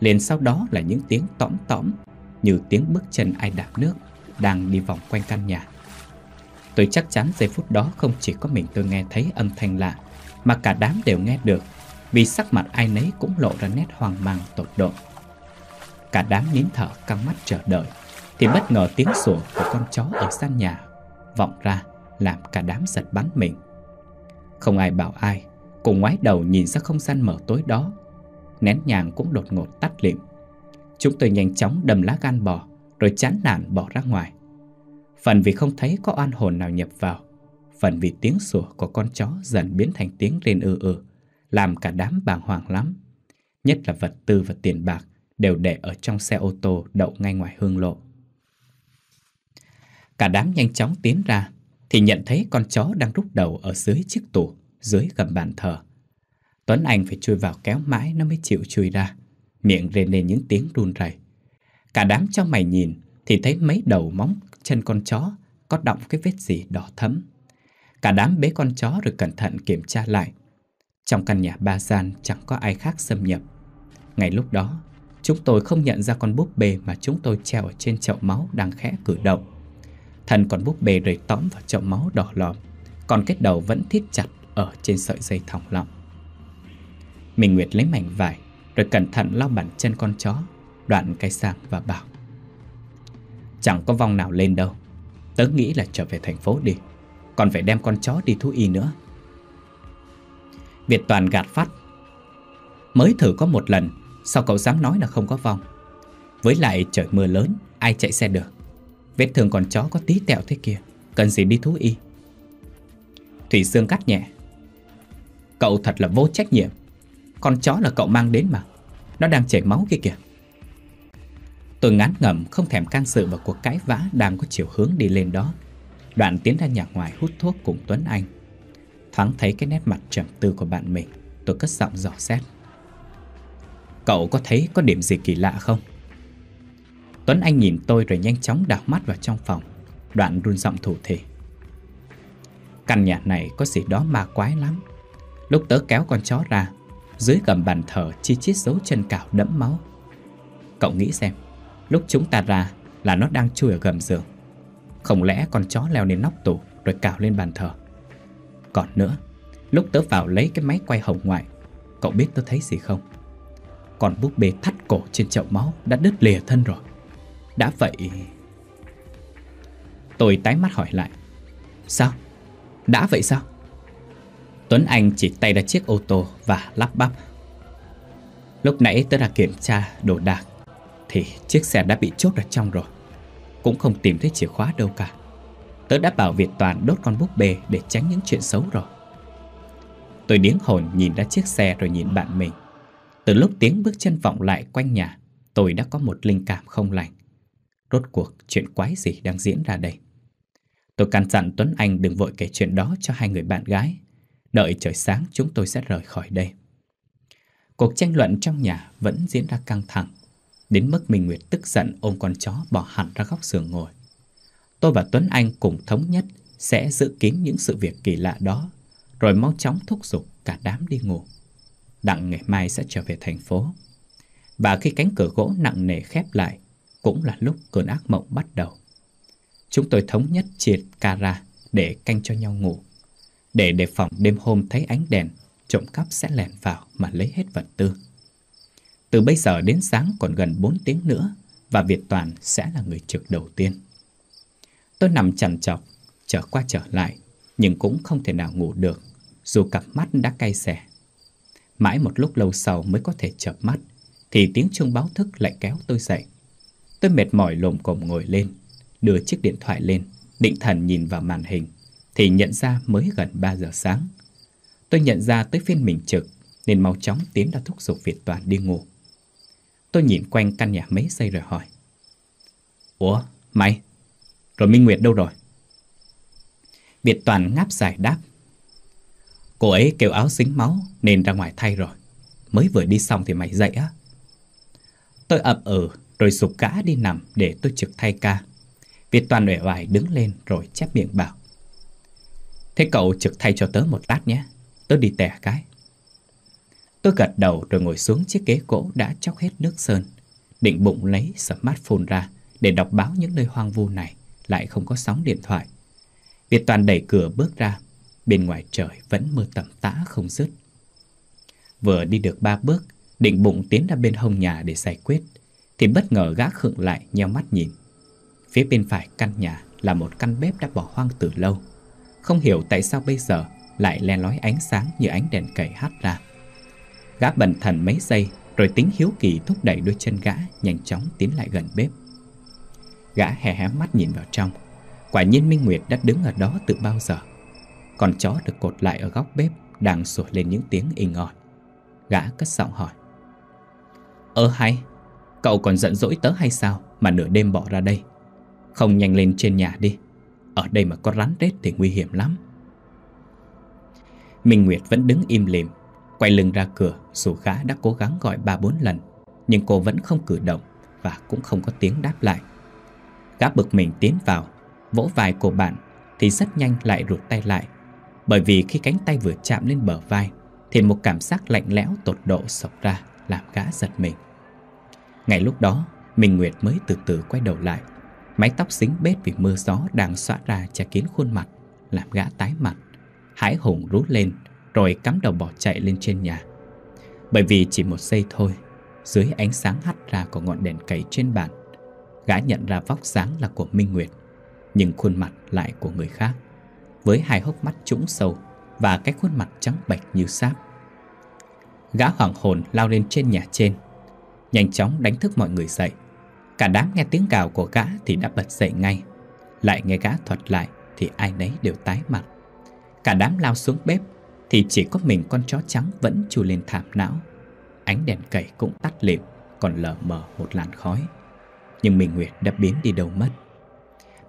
Liền sau đó là những tiếng tõm tõm Như tiếng bước chân ai đạp nước Đang đi vòng quanh căn nhà Tôi chắc chắn giây phút đó không chỉ có mình tôi nghe thấy âm thanh lạ Mà cả đám đều nghe được Vì sắc mặt ai nấy cũng lộ ra nét hoang mang tột độ Cả đám nín thở căng mắt chờ đợi Thì bất ngờ tiếng sủa của con chó ở sân nhà Vọng ra làm cả đám giật bắn mình Không ai bảo ai Cùng ngoái đầu nhìn ra không gian mở tối đó nén nhàng cũng đột ngột tắt lịm. Chúng tôi nhanh chóng đầm lá gan bò, rồi chán nản bỏ ra ngoài. Phần vì không thấy có oan hồn nào nhập vào, phần vì tiếng sủa của con chó dần biến thành tiếng rên ư ư, làm cả đám bàng hoàng lắm. Nhất là vật tư và tiền bạc đều để ở trong xe ô tô đậu ngay ngoài hương lộ. Cả đám nhanh chóng tiến ra, thì nhận thấy con chó đang rút đầu ở dưới chiếc tủ, dưới gầm bàn thờ. Tuấn Anh phải chui vào kéo mãi nó mới chịu chui ra. Miệng rên lên những tiếng run rẩy. Cả đám cho mày nhìn thì thấy mấy đầu móng chân con chó có động cái vết gì đỏ thấm. Cả đám bế con chó rồi cẩn thận kiểm tra lại. Trong căn nhà ba gian chẳng có ai khác xâm nhập. Ngay lúc đó, chúng tôi không nhận ra con búp bê mà chúng tôi treo ở trên chậu máu đang khẽ cử động. thần con búp bê rời tóm vào chậu máu đỏ lòm, còn cái đầu vẫn thiết chặt ở trên sợi dây thòng lọng. Minh Nguyệt lấy mảnh vải Rồi cẩn thận lau bàn chân con chó Đoạn cây sang và bảo Chẳng có vong nào lên đâu Tớ nghĩ là trở về thành phố đi Còn phải đem con chó đi thú y nữa Việt Toàn gạt phát Mới thử có một lần Sao cậu dám nói là không có vong Với lại trời mưa lớn Ai chạy xe được Vết thương con chó có tí tẹo thế kia Cần gì đi thú y Thủy Dương cắt nhẹ Cậu thật là vô trách nhiệm con chó là cậu mang đến mà Nó đang chảy máu kia kìa Tôi ngán ngẩm không thèm can sự vào cuộc cãi vã đang có chiều hướng đi lên đó Đoạn tiến ra nhà ngoài hút thuốc cùng Tuấn Anh Thoáng thấy cái nét mặt trầm tư của bạn mình Tôi cất giọng dò xét Cậu có thấy có điểm gì kỳ lạ không? Tuấn Anh nhìn tôi rồi nhanh chóng đảo mắt vào trong phòng Đoạn run giọng thủ thể Căn nhà này có gì đó ma quái lắm Lúc tớ kéo con chó ra dưới gầm bàn thờ chi chít dấu chân cào đẫm máu Cậu nghĩ xem Lúc chúng ta ra là nó đang chui ở gầm giường Không lẽ con chó leo lên nóc tủ Rồi cào lên bàn thờ Còn nữa Lúc tớ vào lấy cái máy quay hồng ngoại Cậu biết tớ thấy gì không Còn búp bê thắt cổ trên chậu máu Đã đứt lìa thân rồi Đã vậy Tôi tái mắt hỏi lại Sao? Đã vậy sao? Tuấn Anh chỉ tay ra chiếc ô tô và lắp bắp. Lúc nãy tớ đã kiểm tra đồ đạc, thì chiếc xe đã bị chốt ở trong rồi. Cũng không tìm thấy chìa khóa đâu cả. Tớ đã bảo Việt Toàn đốt con búp bê để tránh những chuyện xấu rồi. Tôi điếng hồn nhìn ra chiếc xe rồi nhìn bạn mình. Từ lúc tiếng bước chân vọng lại quanh nhà, tôi đã có một linh cảm không lành. Rốt cuộc chuyện quái gì đang diễn ra đây? Tôi căn dặn Tuấn Anh đừng vội kể chuyện đó cho hai người bạn gái Đợi trời sáng chúng tôi sẽ rời khỏi đây. Cuộc tranh luận trong nhà vẫn diễn ra căng thẳng. Đến mức Minh Nguyệt tức giận ôm con chó bỏ hẳn ra góc giường ngồi. Tôi và Tuấn Anh cùng thống nhất sẽ giữ kín những sự việc kỳ lạ đó, rồi mau chóng thúc giục cả đám đi ngủ. Đặng ngày mai sẽ trở về thành phố. Và khi cánh cửa gỗ nặng nề khép lại, cũng là lúc cơn ác mộng bắt đầu. Chúng tôi thống nhất chia ca ra để canh cho nhau ngủ để đề phòng đêm hôm thấy ánh đèn, trộm cắp sẽ lẻn vào mà lấy hết vật tư. Từ bây giờ đến sáng còn gần 4 tiếng nữa và Việt Toàn sẽ là người trực đầu tiên. Tôi nằm chằn chọc, trở qua trở lại, nhưng cũng không thể nào ngủ được, dù cặp mắt đã cay xè. Mãi một lúc lâu sau mới có thể chợp mắt, thì tiếng chuông báo thức lại kéo tôi dậy. Tôi mệt mỏi lồm cồm ngồi lên, đưa chiếc điện thoại lên, định thần nhìn vào màn hình thì nhận ra mới gần 3 giờ sáng. Tôi nhận ra tới phiên mình trực nên mau chóng tiến ra thúc giục Việt Toàn đi ngủ. Tôi nhìn quanh căn nhà mấy giây rồi hỏi. Ủa, mày? Rồi Minh Nguyệt đâu rồi? Việt Toàn ngáp dài đáp. Cô ấy kêu áo dính máu nên ra ngoài thay rồi. Mới vừa đi xong thì mày dậy á. Tôi ập ừ rồi sụp cá đi nằm để tôi trực thay ca. Việt Toàn uể oải đứng lên rồi chép miệng bảo. Thế cậu trực thay cho tớ một lát nhé Tớ đi tẻ cái tớ gật đầu rồi ngồi xuống chiếc ghế gỗ đã chóc hết nước sơn Định bụng lấy smartphone ra Để đọc báo những nơi hoang vu này Lại không có sóng điện thoại Việt Toàn đẩy cửa bước ra Bên ngoài trời vẫn mưa tầm tã không dứt Vừa đi được ba bước Định bụng tiến ra bên hông nhà để giải quyết Thì bất ngờ gã khựng lại nheo mắt nhìn Phía bên phải căn nhà là một căn bếp đã bỏ hoang từ lâu không hiểu tại sao bây giờ lại le lói ánh sáng như ánh đèn cầy hát ra. Gã bận thần mấy giây rồi tính hiếu kỳ thúc đẩy đôi chân gã nhanh chóng tiến lại gần bếp. Gã hé hé mắt nhìn vào trong. Quả nhiên Minh Nguyệt đã đứng ở đó từ bao giờ. Con chó được cột lại ở góc bếp đang sủa lên những tiếng inh ỏi. Gã cất giọng hỏi. Ơ hay, cậu còn giận dỗi tớ hay sao mà nửa đêm bỏ ra đây? Không nhanh lên trên nhà đi. Ở đây mà có rắn rết thì nguy hiểm lắm Minh Nguyệt vẫn đứng im lìm Quay lưng ra cửa Dù khá đã cố gắng gọi ba bốn lần Nhưng cô vẫn không cử động Và cũng không có tiếng đáp lại Gá bực mình tiến vào Vỗ vai cô bạn Thì rất nhanh lại rụt tay lại Bởi vì khi cánh tay vừa chạm lên bờ vai Thì một cảm giác lạnh lẽo tột độ sọc ra Làm gã giật mình Ngay lúc đó Minh Nguyệt mới từ từ quay đầu lại Mái tóc xính bết vì mưa gió đang xóa ra che kín khuôn mặt, làm gã tái mặt. Hải hùng rú lên, rồi cắm đầu bỏ chạy lên trên nhà. Bởi vì chỉ một giây thôi, dưới ánh sáng hắt ra của ngọn đèn cầy trên bàn, gã nhận ra vóc dáng là của Minh Nguyệt, nhưng khuôn mặt lại của người khác, với hai hốc mắt trũng sâu và cái khuôn mặt trắng bệch như sáp. Gã hoảng hồn lao lên trên nhà trên, nhanh chóng đánh thức mọi người dậy. Cả đám nghe tiếng gào của gã thì đã bật dậy ngay Lại nghe gã thuật lại thì ai nấy đều tái mặt Cả đám lao xuống bếp Thì chỉ có mình con chó trắng vẫn chui lên thảm não Ánh đèn cầy cũng tắt lịm Còn lờ mờ một làn khói Nhưng mình Nguyệt đã biến đi đâu mất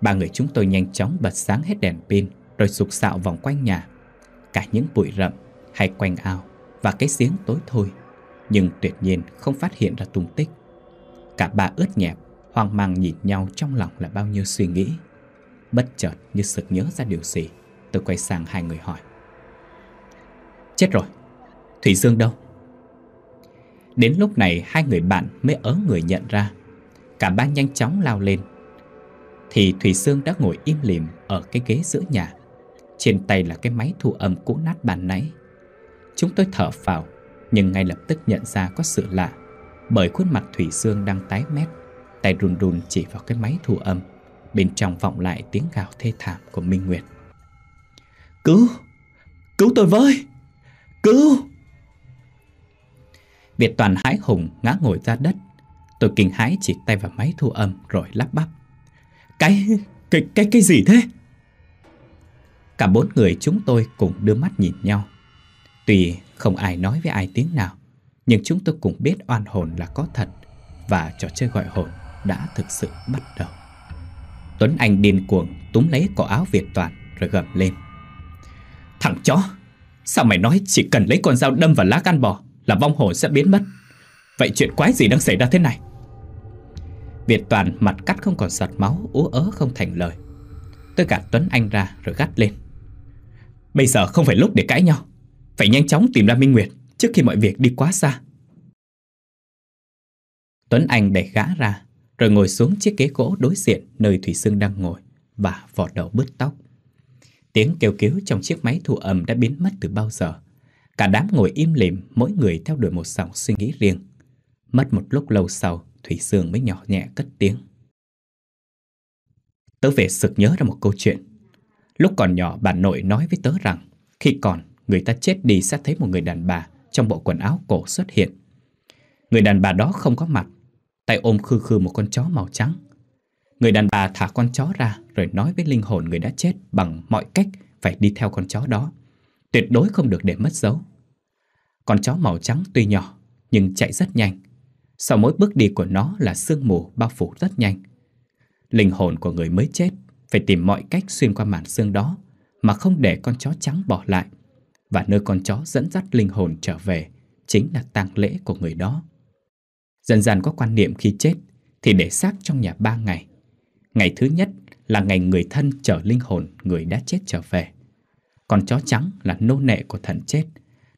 Ba người chúng tôi nhanh chóng bật sáng hết đèn pin Rồi sục sạo vòng quanh nhà Cả những bụi rậm hay quanh ao Và cái giếng tối thôi Nhưng tuyệt nhiên không phát hiện ra tung tích Cả ba ướt nhẹp Hoang mang nhìn nhau trong lòng là bao nhiêu suy nghĩ Bất chợt như sực nhớ ra điều gì Tôi quay sang hai người hỏi Chết rồi Thủy Dương đâu Đến lúc này hai người bạn mới ớ người nhận ra Cả ba nhanh chóng lao lên Thì Thủy Dương đã ngồi im lìm Ở cái ghế giữa nhà Trên tay là cái máy thu âm cũ nát bàn nãy Chúng tôi thở vào Nhưng ngay lập tức nhận ra có sự lạ bởi khuôn mặt Thủy Sương đang tái mét, tay run run chỉ vào cái máy thu âm, bên trong vọng lại tiếng gào thê thảm của Minh Nguyệt. Cứu! Cứu tôi với! Cứu! Việt Toàn hái hùng ngã ngồi ra đất, tôi kinh hãi chỉ tay vào máy thu âm rồi lắp bắp. Cái... cái... cái cái gì thế? Cả bốn người chúng tôi cùng đưa mắt nhìn nhau. Tuy không ai nói với ai tiếng nào, nhưng chúng tôi cũng biết oan hồn là có thật Và trò chơi gọi hồn đã thực sự bắt đầu Tuấn Anh điên cuồng túm lấy cổ áo Việt Toàn rồi gầm lên Thằng chó Sao mày nói chỉ cần lấy con dao đâm vào lá gan bò Là vong hồn sẽ biến mất Vậy chuyện quái gì đang xảy ra thế này Việt Toàn mặt cắt không còn giọt máu Ú ớ không thành lời Tôi gạt Tuấn Anh ra rồi gắt lên Bây giờ không phải lúc để cãi nhau Phải nhanh chóng tìm ra Minh Nguyệt trước khi mọi việc đi quá xa. Tuấn Anh đẩy gã ra, rồi ngồi xuống chiếc ghế gỗ đối diện nơi Thủy Sương đang ngồi và vò đầu bứt tóc. Tiếng kêu cứu trong chiếc máy thu âm đã biến mất từ bao giờ. Cả đám ngồi im lìm, mỗi người theo đuổi một dòng suy nghĩ riêng. Mất một lúc lâu sau, Thủy Sương mới nhỏ nhẹ cất tiếng. Tớ về sực nhớ ra một câu chuyện. Lúc còn nhỏ, bà nội nói với tớ rằng khi còn, người ta chết đi sẽ thấy một người đàn bà trong bộ quần áo cổ xuất hiện. Người đàn bà đó không có mặt, tay ôm khư khư một con chó màu trắng. Người đàn bà thả con chó ra rồi nói với linh hồn người đã chết bằng mọi cách phải đi theo con chó đó. Tuyệt đối không được để mất dấu. Con chó màu trắng tuy nhỏ nhưng chạy rất nhanh. Sau mỗi bước đi của nó là sương mù bao phủ rất nhanh. Linh hồn của người mới chết phải tìm mọi cách xuyên qua màn xương đó mà không để con chó trắng bỏ lại và nơi con chó dẫn dắt linh hồn trở về Chính là tang lễ của người đó Dần dần có quan niệm khi chết Thì để xác trong nhà ba ngày Ngày thứ nhất là ngày người thân chở linh hồn người đã chết trở về Con chó trắng là nô nệ của thần chết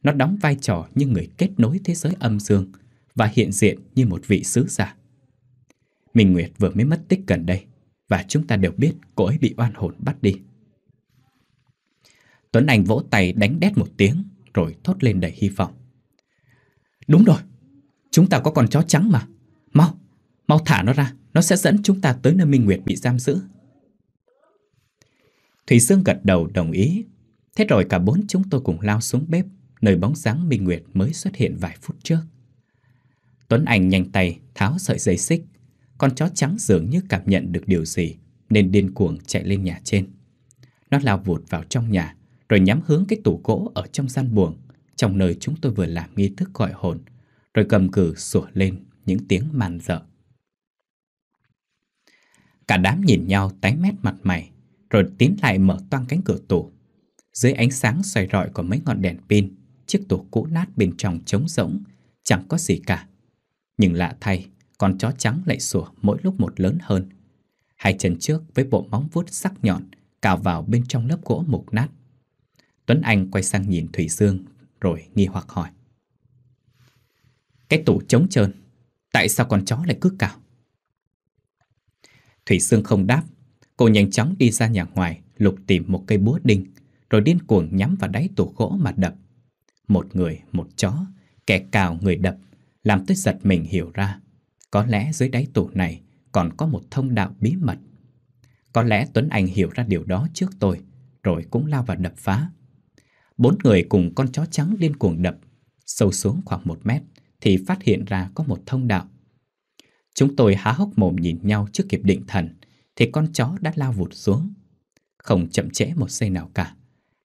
Nó đóng vai trò như người kết nối thế giới âm dương Và hiện diện như một vị sứ giả Minh Nguyệt vừa mới mất tích gần đây Và chúng ta đều biết cô ấy bị oan hồn bắt đi Tuấn Anh vỗ tay đánh đét một tiếng rồi thốt lên đầy hy vọng. Đúng rồi, chúng ta có con chó trắng mà. Mau, mau thả nó ra, nó sẽ dẫn chúng ta tới nơi Minh Nguyệt bị giam giữ. Thủy Sương gật đầu đồng ý. Thế rồi cả bốn chúng tôi cùng lao xuống bếp, nơi bóng dáng Minh Nguyệt mới xuất hiện vài phút trước. Tuấn Anh nhanh tay tháo sợi dây xích. Con chó trắng dường như cảm nhận được điều gì nên điên cuồng chạy lên nhà trên. Nó lao vụt vào trong nhà, rồi nhắm hướng cái tủ gỗ ở trong gian buồng, trong nơi chúng tôi vừa làm nghi thức gọi hồn, rồi cầm cử sủa lên những tiếng màn dợ. Cả đám nhìn nhau tái mét mặt mày, rồi tiến lại mở toang cánh cửa tủ. Dưới ánh sáng xoay rọi của mấy ngọn đèn pin, chiếc tủ cũ nát bên trong trống rỗng, chẳng có gì cả. Nhưng lạ thay, con chó trắng lại sủa mỗi lúc một lớn hơn. Hai chân trước với bộ móng vuốt sắc nhọn cào vào bên trong lớp gỗ mục nát. Tuấn Anh quay sang nhìn Thủy Dương rồi nghi hoặc hỏi. Cái tủ trống trơn, tại sao con chó lại cứ cào? Thủy Sương không đáp, cô nhanh chóng đi ra nhà ngoài lục tìm một cây búa đinh, rồi điên cuồng nhắm vào đáy tủ gỗ mà đập. Một người, một chó, kẻ cào người đập, làm tôi giật mình hiểu ra. Có lẽ dưới đáy tủ này còn có một thông đạo bí mật. Có lẽ Tuấn Anh hiểu ra điều đó trước tôi, rồi cũng lao vào đập phá. Bốn người cùng con chó trắng điên cuồng đập. Sâu xuống khoảng một mét thì phát hiện ra có một thông đạo. Chúng tôi há hốc mồm nhìn nhau trước kịp định thần thì con chó đã lao vụt xuống. Không chậm trễ một giây nào cả.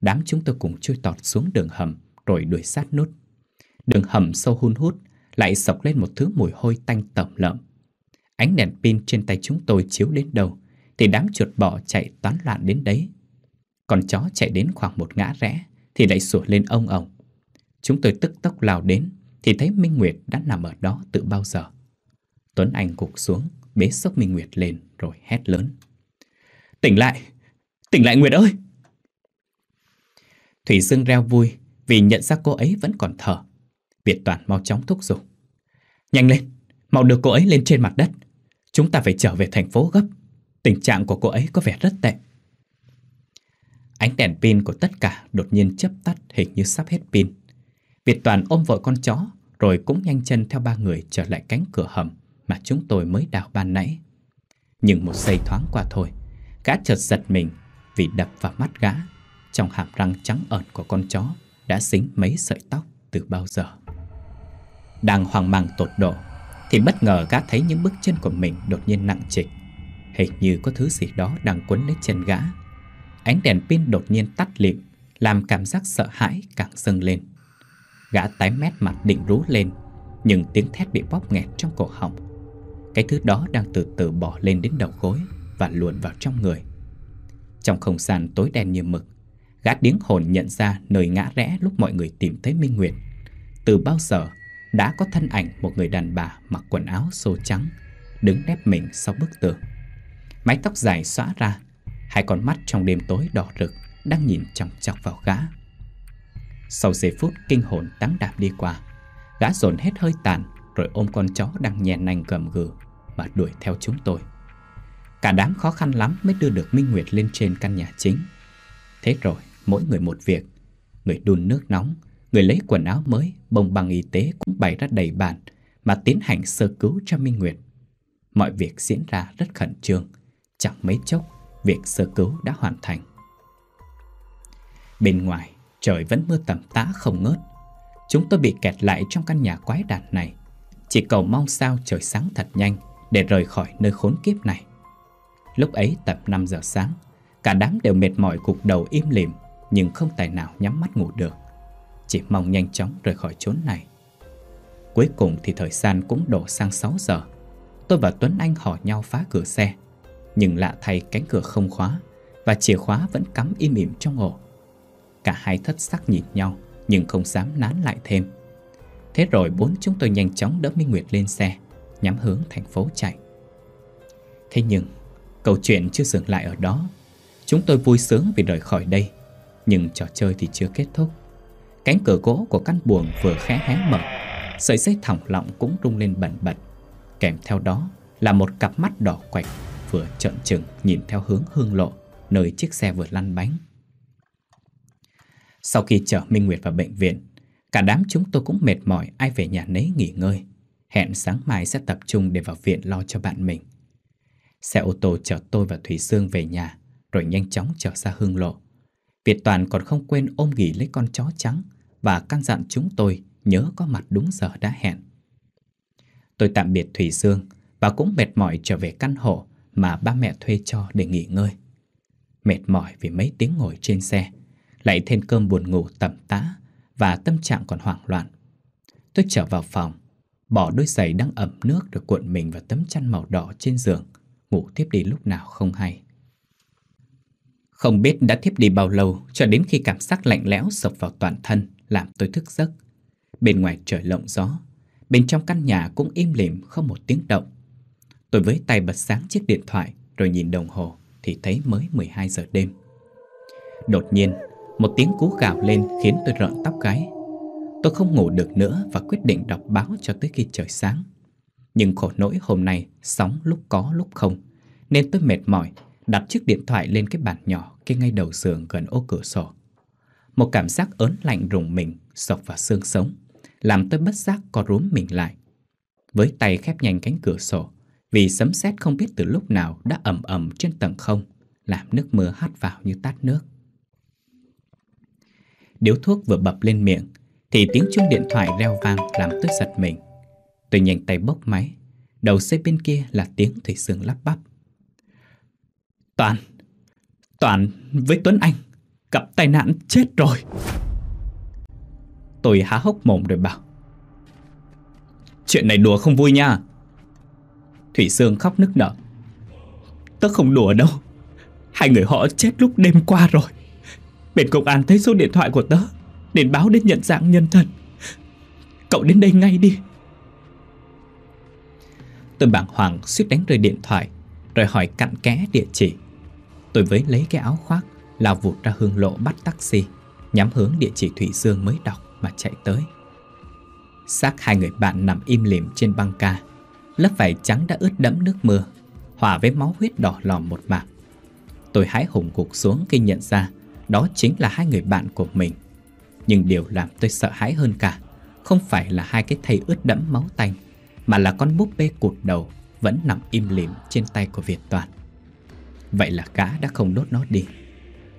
Đám chúng tôi cùng chui tọt xuống đường hầm rồi đuổi sát nút. Đường hầm sâu hun hút lại sọc lên một thứ mùi hôi tanh tẩm lợm. Ánh đèn pin trên tay chúng tôi chiếu đến đầu thì đám chuột bò chạy toán loạn đến đấy. Con chó chạy đến khoảng một ngã rẽ thì lại sủa lên ông ổng. Chúng tôi tức tốc lao đến thì thấy Minh Nguyệt đã nằm ở đó từ bao giờ. Tuấn Anh cục xuống, bế sốc Minh Nguyệt lên rồi hét lớn. Tỉnh lại! Tỉnh lại Nguyệt ơi! Thủy Dương reo vui vì nhận ra cô ấy vẫn còn thở. Việt Toàn mau chóng thúc giục. Nhanh lên, mau đưa cô ấy lên trên mặt đất. Chúng ta phải trở về thành phố gấp. Tình trạng của cô ấy có vẻ rất tệ. Ánh đèn pin của tất cả đột nhiên chớp tắt hình như sắp hết pin. Việt Toàn ôm vợ con chó, rồi cũng nhanh chân theo ba người trở lại cánh cửa hầm mà chúng tôi mới đào ban nãy. Nhưng một giây thoáng qua thôi, gã chợt giật mình vì đập vào mắt gã. Trong hàm răng trắng ợn của con chó đã dính mấy sợi tóc từ bao giờ. Đang hoang mang tột độ, thì bất ngờ gã thấy những bước chân của mình đột nhiên nặng trịch. Hình như có thứ gì đó đang quấn lấy chân gã Ánh đèn pin đột nhiên tắt lịm, làm cảm giác sợ hãi càng dâng lên. Gã tái mét mặt định rú lên, nhưng tiếng thét bị bóp nghẹt trong cổ họng. Cái thứ đó đang từ từ bỏ lên đến đầu gối và luồn vào trong người. Trong không gian tối đen như mực, gã điếng hồn nhận ra nơi ngã rẽ lúc mọi người tìm thấy Minh Nguyệt. Từ bao giờ đã có thân ảnh một người đàn bà mặc quần áo xô trắng, đứng nép mình sau bức tường. Mái tóc dài xõa ra, Hai con mắt trong đêm tối đỏ rực Đang nhìn chòng chọc vào gã Sau giây phút kinh hồn táng đạp đi qua Gã dồn hết hơi tàn Rồi ôm con chó đang nhẹ nành gầm gừ Mà đuổi theo chúng tôi Cả đám khó khăn lắm mới đưa được Minh Nguyệt lên trên căn nhà chính Thế rồi mỗi người một việc Người đun nước nóng Người lấy quần áo mới Bông bằng y tế cũng bày ra đầy bàn Mà tiến hành sơ cứu cho Minh Nguyệt Mọi việc diễn ra rất khẩn trương Chẳng mấy chốc việc sơ cứu đã hoàn thành. Bên ngoài, trời vẫn mưa tầm tã không ngớt. Chúng tôi bị kẹt lại trong căn nhà quái đản này. Chỉ cầu mong sao trời sáng thật nhanh để rời khỏi nơi khốn kiếp này. Lúc ấy tầm 5 giờ sáng, cả đám đều mệt mỏi cục đầu im lìm nhưng không tài nào nhắm mắt ngủ được. Chỉ mong nhanh chóng rời khỏi chốn này. Cuối cùng thì thời gian cũng đổ sang 6 giờ. Tôi và Tuấn Anh hỏi nhau phá cửa xe nhưng lạ thay cánh cửa không khóa Và chìa khóa vẫn cắm im ỉm trong ổ Cả hai thất sắc nhìn nhau Nhưng không dám nán lại thêm Thế rồi bốn chúng tôi nhanh chóng đỡ Minh Nguyệt lên xe Nhắm hướng thành phố chạy Thế nhưng Câu chuyện chưa dừng lại ở đó Chúng tôi vui sướng vì rời khỏi đây Nhưng trò chơi thì chưa kết thúc Cánh cửa gỗ của căn buồng vừa khẽ hé mở Sợi dây thỏng lọng cũng rung lên bẩn bật Kèm theo đó là một cặp mắt đỏ quạch vừa trợn trừng nhìn theo hướng hương lộ nơi chiếc xe vừa lăn bánh. Sau khi chở Minh Nguyệt vào bệnh viện, cả đám chúng tôi cũng mệt mỏi ai về nhà nấy nghỉ ngơi. Hẹn sáng mai sẽ tập trung để vào viện lo cho bạn mình. Xe ô tô chở tôi và Thủy Sương về nhà, rồi nhanh chóng trở ra hương lộ. Việt Toàn còn không quên ôm nghỉ lấy con chó trắng và căn dặn chúng tôi nhớ có mặt đúng giờ đã hẹn. Tôi tạm biệt Thủy Sương và cũng mệt mỏi trở về căn hộ mà ba mẹ thuê cho để nghỉ ngơi. Mệt mỏi vì mấy tiếng ngồi trên xe, lại thêm cơm buồn ngủ tầm tã và tâm trạng còn hoảng loạn. Tôi trở vào phòng, bỏ đôi giày đang ẩm nước rồi cuộn mình vào tấm chăn màu đỏ trên giường, ngủ tiếp đi lúc nào không hay. Không biết đã tiếp đi bao lâu cho đến khi cảm giác lạnh lẽo sộc vào toàn thân làm tôi thức giấc. Bên ngoài trời lộng gió, bên trong căn nhà cũng im lìm không một tiếng động. Tôi với tay bật sáng chiếc điện thoại rồi nhìn đồng hồ thì thấy mới 12 giờ đêm. Đột nhiên, một tiếng cú gào lên khiến tôi rợn tóc gáy. Tôi không ngủ được nữa và quyết định đọc báo cho tới khi trời sáng. Nhưng khổ nỗi hôm nay sóng lúc có lúc không, nên tôi mệt mỏi đặt chiếc điện thoại lên cái bàn nhỏ cái ngay đầu giường gần ô cửa sổ. Một cảm giác ớn lạnh rùng mình sọc vào xương sống, làm tôi bất giác co rúm mình lại. Với tay khép nhanh cánh cửa sổ, vì sấm sét không biết từ lúc nào đã ầm ầm trên tầng không, làm nước mưa hắt vào như tát nước. Điếu thuốc vừa bập lên miệng, thì tiếng chuông điện thoại reo vang làm tôi giật mình. Tôi nhanh tay bốc máy, đầu dây bên kia là tiếng Thủy Sương lắp bắp. Toàn, Toàn với Tuấn Anh, gặp tai nạn chết rồi. Tôi há hốc mồm rồi bảo. Chuyện này đùa không vui nha. Thủy Sương khóc nức nở Tớ không đùa đâu Hai người họ chết lúc đêm qua rồi Bên công an thấy số điện thoại của tớ đến báo đến nhận dạng nhân thân Cậu đến đây ngay đi Tôi Bảng hoàng suýt đánh rơi điện thoại Rồi hỏi cặn kẽ địa chỉ Tôi với lấy cái áo khoác Lao vụt ra hương lộ bắt taxi Nhắm hướng địa chỉ Thủy Dương mới đọc Mà chạy tới Xác hai người bạn nằm im lìm trên băng ca Lớp vải trắng đã ướt đẫm nước mưa Hòa với máu huyết đỏ lòm một mảng Tôi hái hùng gục xuống khi nhận ra Đó chính là hai người bạn của mình Nhưng điều làm tôi sợ hãi hơn cả Không phải là hai cái thây ướt đẫm máu tanh Mà là con búp bê cụt đầu Vẫn nằm im lìm trên tay của Việt Toàn Vậy là gã đã không đốt nó đi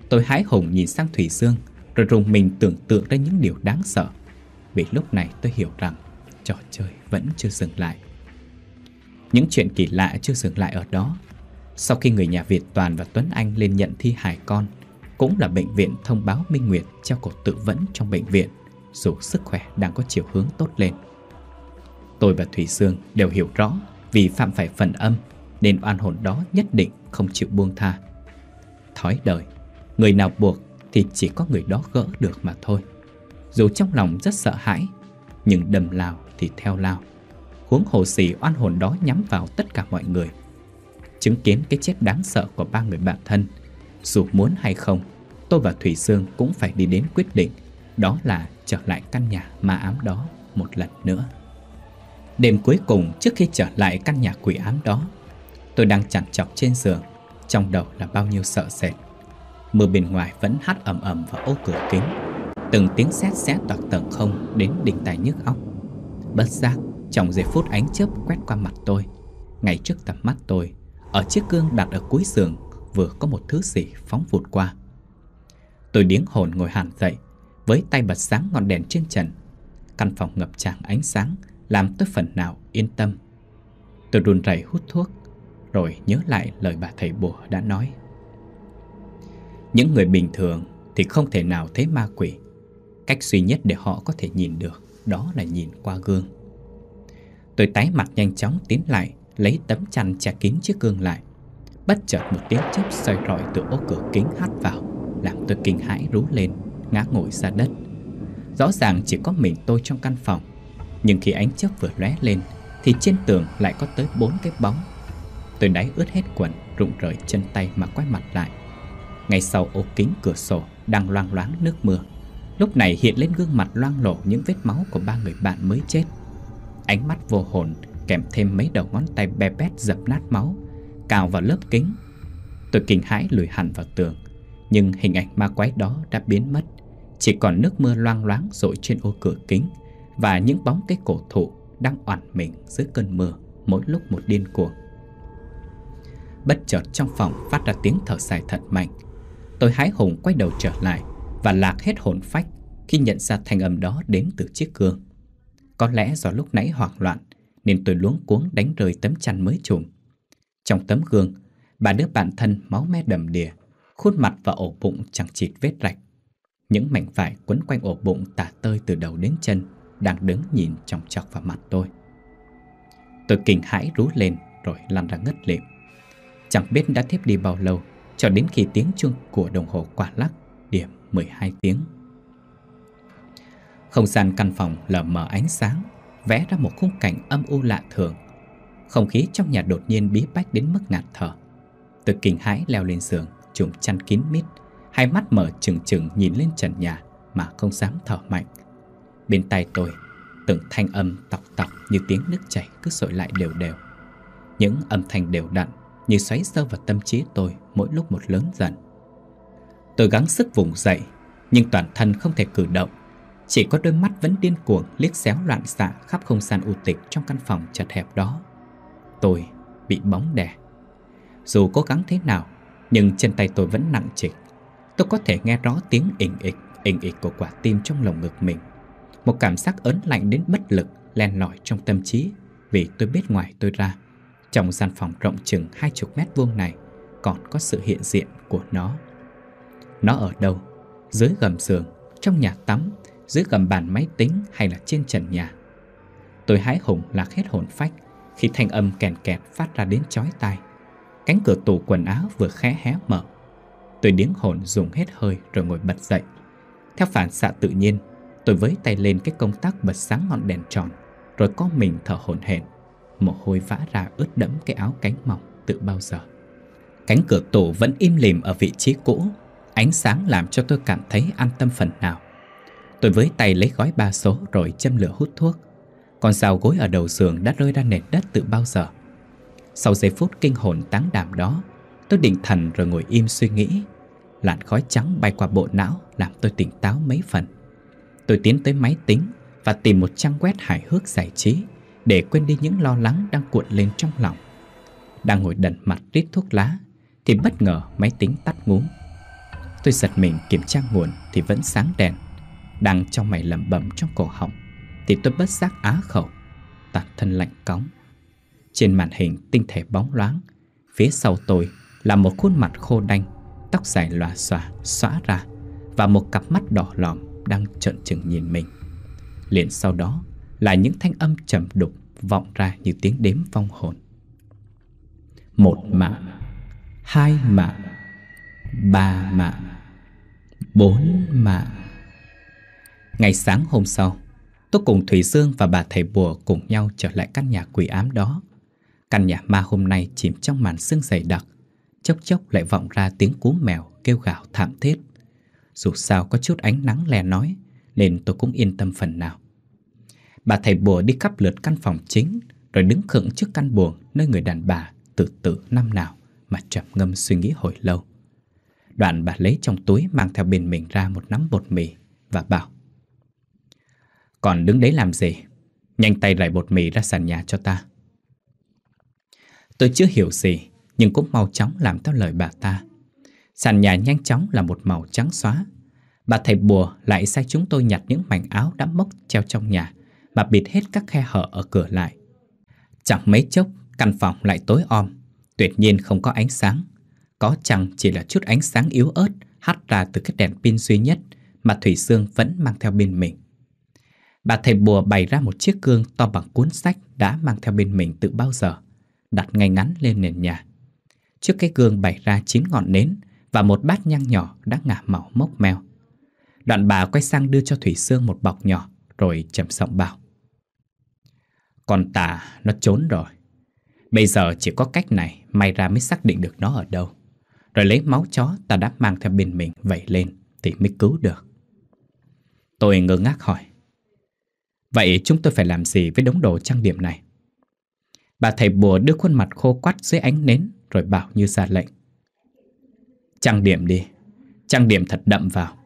Tôi hái hùng nhìn sang Thủy Dương Rồi rùng mình tưởng tượng ra những điều đáng sợ Vì lúc này tôi hiểu rằng Trò chơi vẫn chưa dừng lại những chuyện kỳ lạ chưa dừng lại ở đó. Sau khi người nhà Việt Toàn và Tuấn Anh lên nhận thi hài con, cũng là bệnh viện thông báo Minh Nguyệt treo cổ tự vẫn trong bệnh viện, dù sức khỏe đang có chiều hướng tốt lên. Tôi và Thủy Sương đều hiểu rõ vì phạm phải phần âm nên oan hồn đó nhất định không chịu buông tha. Thói đời, người nào buộc thì chỉ có người đó gỡ được mà thôi. Dù trong lòng rất sợ hãi, nhưng đầm lào thì theo lao huống hồ xì oan hồn đó nhắm vào tất cả mọi người. Chứng kiến cái chết đáng sợ của ba người bạn thân, dù muốn hay không, tôi và Thủy sương cũng phải đi đến quyết định, đó là trở lại căn nhà ma ám đó một lần nữa. Đêm cuối cùng trước khi trở lại căn nhà quỷ ám đó, tôi đang chằn chọc trên giường, trong đầu là bao nhiêu sợ sệt. Mưa bên ngoài vẫn hát ầm ầm vào ô cửa kính, từng tiếng sét xé toạc tầng không đến đỉnh tài nhức óc. Bất giác trong giây phút ánh chớp quét qua mặt tôi Ngay trước tầm mắt tôi Ở chiếc gương đặt ở cuối giường Vừa có một thứ gì phóng vụt qua Tôi điếng hồn ngồi hẳn dậy Với tay bật sáng ngọn đèn trên trần Căn phòng ngập tràn ánh sáng Làm tôi phần nào yên tâm Tôi đun rẩy hút thuốc Rồi nhớ lại lời bà thầy bùa đã nói Những người bình thường Thì không thể nào thấy ma quỷ Cách duy nhất để họ có thể nhìn được Đó là nhìn qua gương Tôi tái mặt nhanh chóng tiến lại Lấy tấm chăn che kín chiếc gương lại Bất chợt một tiếng chớp soi rọi từ ô cửa kính hắt vào Làm tôi kinh hãi rú lên Ngã ngồi ra đất Rõ ràng chỉ có mình tôi trong căn phòng Nhưng khi ánh chớp vừa lóe lên Thì trên tường lại có tới bốn cái bóng Tôi đáy ướt hết quần Rụng rời chân tay mà quay mặt lại Ngay sau ô kính cửa sổ Đang loang loáng nước mưa Lúc này hiện lên gương mặt loang lổ những vết máu của ba người bạn mới chết Ánh mắt vô hồn kèm thêm mấy đầu ngón tay be bét dập nát máu Cào vào lớp kính Tôi kinh hãi lùi hẳn vào tường Nhưng hình ảnh ma quái đó đã biến mất Chỉ còn nước mưa loang loáng rội trên ô cửa kính Và những bóng cây cổ thụ đang oản mình dưới cơn mưa Mỗi lúc một điên cuồng Bất chợt trong phòng phát ra tiếng thở dài thật mạnh Tôi hái hùng quay đầu trở lại Và lạc hết hồn phách Khi nhận ra thanh âm đó đến từ chiếc gương có lẽ do lúc nãy hoảng loạn Nên tôi luống cuống đánh rơi tấm chăn mới trùm Trong tấm gương Bà đứa bạn thân máu me đầm đìa Khuôn mặt và ổ bụng chẳng chịt vết rạch Những mảnh vải quấn quanh ổ bụng tả tơi từ đầu đến chân Đang đứng nhìn trong chọc vào mặt tôi Tôi kinh hãi rú lên rồi lăn ra ngất lịm Chẳng biết đã tiếp đi bao lâu Cho đến khi tiếng chuông của đồng hồ quả lắc điểm 12 tiếng không gian căn phòng lờ mờ ánh sáng, vẽ ra một khung cảnh âm u lạ thường. Không khí trong nhà đột nhiên bí bách đến mức ngạt thở. Từ kinh hãi leo lên giường, trùm chăn kín mít, hai mắt mở trừng trừng nhìn lên trần nhà mà không dám thở mạnh. Bên tay tôi, từng thanh âm tọc tọc như tiếng nước chảy cứ sội lại đều đều. Những âm thanh đều đặn như xoáy sâu vào tâm trí tôi mỗi lúc một lớn dần. Tôi gắng sức vùng dậy, nhưng toàn thân không thể cử động chỉ có đôi mắt vẫn điên cuồng liếc xéo loạn xạ khắp không gian u tịch trong căn phòng chật hẹp đó. Tôi bị bóng đè. Dù cố gắng thế nào, nhưng chân tay tôi vẫn nặng trịch. Tôi có thể nghe rõ tiếng ình ịch, ình ịch của quả tim trong lồng ngực mình. Một cảm giác ớn lạnh đến bất lực len lỏi trong tâm trí vì tôi biết ngoài tôi ra, trong gian phòng rộng chừng hai chục mét vuông này còn có sự hiện diện của nó. Nó ở đâu? Dưới gầm giường, trong nhà tắm dưới gầm bàn máy tính hay là trên trần nhà. Tôi hái hùng lạc hết hồn phách khi thanh âm kèn kẹt phát ra đến chói tai. Cánh cửa tủ quần áo vừa khẽ hé mở. Tôi điếng hồn dùng hết hơi rồi ngồi bật dậy. Theo phản xạ tự nhiên, tôi với tay lên cái công tắc bật sáng ngọn đèn tròn, rồi có mình thở hổn hển, mồ hôi vã ra ướt đẫm cái áo cánh mỏng từ bao giờ. Cánh cửa tủ vẫn im lìm ở vị trí cũ, ánh sáng làm cho tôi cảm thấy an tâm phần nào. Tôi với tay lấy gói ba số rồi châm lửa hút thuốc còn dao gối ở đầu giường đã rơi ra nền đất từ bao giờ Sau giây phút kinh hồn tán đảm đó Tôi định thần rồi ngồi im suy nghĩ Làn khói trắng bay qua bộ não Làm tôi tỉnh táo mấy phần Tôi tiến tới máy tính Và tìm một trang web hài hước giải trí Để quên đi những lo lắng đang cuộn lên trong lòng Đang ngồi đần mặt rít thuốc lá Thì bất ngờ máy tính tắt ngúm Tôi giật mình kiểm tra nguồn Thì vẫn sáng đèn đang cho mày lẩm bẩm trong cổ họng Thì tôi bất giác á khẩu Toàn thân lạnh cóng Trên màn hình tinh thể bóng loáng Phía sau tôi là một khuôn mặt khô đanh Tóc dài lòa xòa xóa ra Và một cặp mắt đỏ lòm Đang trợn trừng nhìn mình Liền sau đó là những thanh âm trầm đục Vọng ra như tiếng đếm vong hồn Một mạng Hai mạng Ba mạng Bốn mạng Ngày sáng hôm sau, tôi cùng Thủy Dương và bà thầy bùa cùng nhau trở lại căn nhà quỷ ám đó. Căn nhà ma hôm nay chìm trong màn sương dày đặc, chốc chốc lại vọng ra tiếng cú mèo kêu gào thảm thiết. Dù sao có chút ánh nắng lè nói, nên tôi cũng yên tâm phần nào. Bà thầy bùa đi khắp lượt căn phòng chính, rồi đứng khựng trước căn buồng nơi người đàn bà tự tử năm nào mà trầm ngâm suy nghĩ hồi lâu. Đoạn bà lấy trong túi mang theo bên mình ra một nắm bột mì và bảo còn đứng đấy làm gì Nhanh tay rải bột mì ra sàn nhà cho ta Tôi chưa hiểu gì Nhưng cũng mau chóng làm theo lời bà ta Sàn nhà nhanh chóng là một màu trắng xóa Bà thầy bùa lại sai chúng tôi nhặt những mảnh áo đã mốc treo trong nhà và bịt hết các khe hở ở cửa lại Chẳng mấy chốc căn phòng lại tối om Tuyệt nhiên không có ánh sáng Có chăng chỉ là chút ánh sáng yếu ớt hắt ra từ cái đèn pin duy nhất Mà Thủy Sương vẫn mang theo bên mình Bà thầy bùa bày ra một chiếc gương to bằng cuốn sách đã mang theo bên mình từ bao giờ, đặt ngay ngắn lên nền nhà. Trước cái gương bày ra chín ngọn nến và một bát nhang nhỏ đã ngả màu mốc mèo. Đoạn bà quay sang đưa cho Thủy Sương một bọc nhỏ rồi chậm giọng bảo. Con tà nó trốn rồi. Bây giờ chỉ có cách này may ra mới xác định được nó ở đâu. Rồi lấy máu chó ta đã mang theo bên mình vẩy lên thì mới cứu được. Tôi ngơ ngác hỏi. Vậy chúng tôi phải làm gì với đống đồ trang điểm này? Bà thầy bùa đưa khuôn mặt khô quắt dưới ánh nến rồi bảo như ra lệnh. Trang điểm đi, trang điểm thật đậm vào,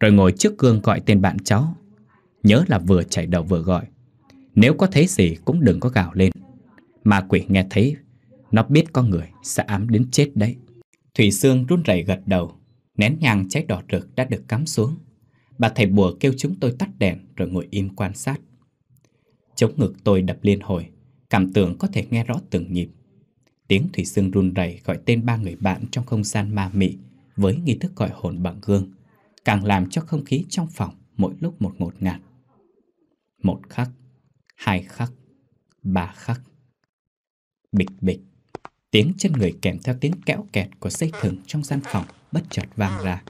rồi ngồi trước gương gọi tên bạn cháu. Nhớ là vừa chảy đầu vừa gọi. Nếu có thấy gì cũng đừng có gào lên. mà quỷ nghe thấy, nó biết có người sẽ ám đến chết đấy. Thủy Sương run rẩy gật đầu, nén nhang cháy đỏ rực đã được cắm xuống. Bà thầy bùa kêu chúng tôi tắt đèn rồi ngồi im quan sát. Chống ngực tôi đập liên hồi, cảm tưởng có thể nghe rõ từng nhịp. Tiếng Thủy Sương run rẩy gọi tên ba người bạn trong không gian ma mị với nghi thức gọi hồn bằng gương, càng làm cho không khí trong phòng mỗi lúc một ngột ngạt. Một khắc, hai khắc, ba khắc. Bịch bịch, tiếng chân người kèm theo tiếng kẽo kẹt của dây thừng trong gian phòng bất chợt vang ra.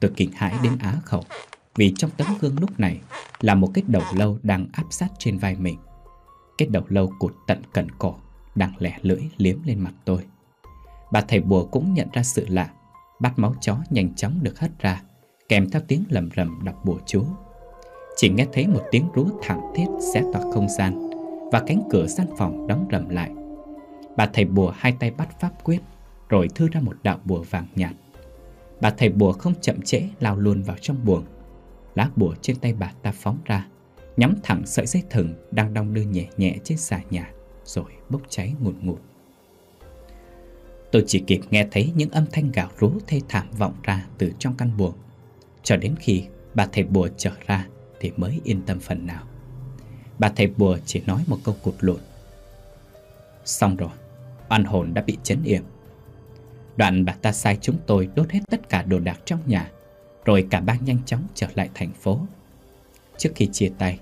Tôi kinh hãi đến á khẩu, vì trong tấm gương lúc này là một cái đầu lâu đang áp sát trên vai mình. Cái đầu lâu cụt tận cần cổ, đang lẻ lưỡi liếm lên mặt tôi. Bà thầy bùa cũng nhận ra sự lạ, bát máu chó nhanh chóng được hất ra, kèm theo tiếng lầm rầm đọc bùa chú. Chỉ nghe thấy một tiếng rú thảm thiết xé toạc không gian và cánh cửa gian phòng đóng rầm lại. Bà thầy bùa hai tay bắt pháp quyết, rồi thư ra một đạo bùa vàng nhạt. Bà thầy bùa không chậm trễ lao luôn vào trong buồng Lá bùa trên tay bà ta phóng ra Nhắm thẳng sợi dây thừng đang đong đưa nhẹ nhẹ trên xà nhà Rồi bốc cháy ngụt ngụt Tôi chỉ kịp nghe thấy những âm thanh gào rú thê thảm vọng ra từ trong căn buồng Cho đến khi bà thầy bùa trở ra thì mới yên tâm phần nào Bà thầy bùa chỉ nói một câu cụt lụn Xong rồi, oan hồn đã bị chấn yểm Đoạn bà ta sai chúng tôi đốt hết tất cả đồ đạc trong nhà rồi cả ba nhanh chóng trở lại thành phố Trước khi chia tay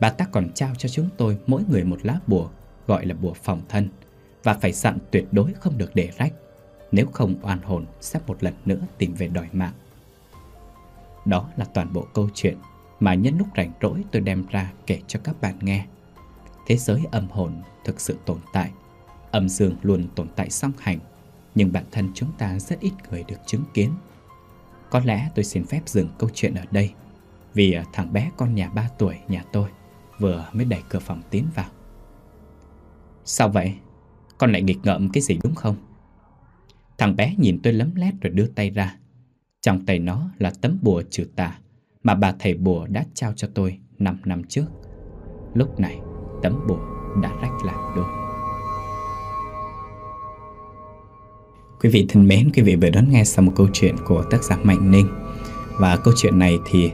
Bà ta còn trao cho chúng tôi mỗi người một lá bùa Gọi là bùa phòng thân Và phải dặn tuyệt đối không được để rách Nếu không oan hồn sẽ một lần nữa tìm về đòi mạng Đó là toàn bộ câu chuyện Mà nhân lúc rảnh rỗi tôi đem ra kể cho các bạn nghe Thế giới âm hồn thực sự tồn tại Âm dương luôn tồn tại song hành Nhưng bản thân chúng ta rất ít người được chứng kiến có lẽ tôi xin phép dừng câu chuyện ở đây Vì à, thằng bé con nhà 3 tuổi nhà tôi Vừa mới đẩy cửa phòng tiến vào Sao vậy? Con lại nghịch ngợm cái gì đúng không? Thằng bé nhìn tôi lấm lét rồi đưa tay ra Trong tay nó là tấm bùa trừ tà Mà bà thầy bùa đã trao cho tôi 5 năm trước Lúc này tấm bùa đã rách làm đôi Quý vị thân mến, quý vị vừa đón nghe xong một câu chuyện của tác giả Mạnh Ninh Và câu chuyện này thì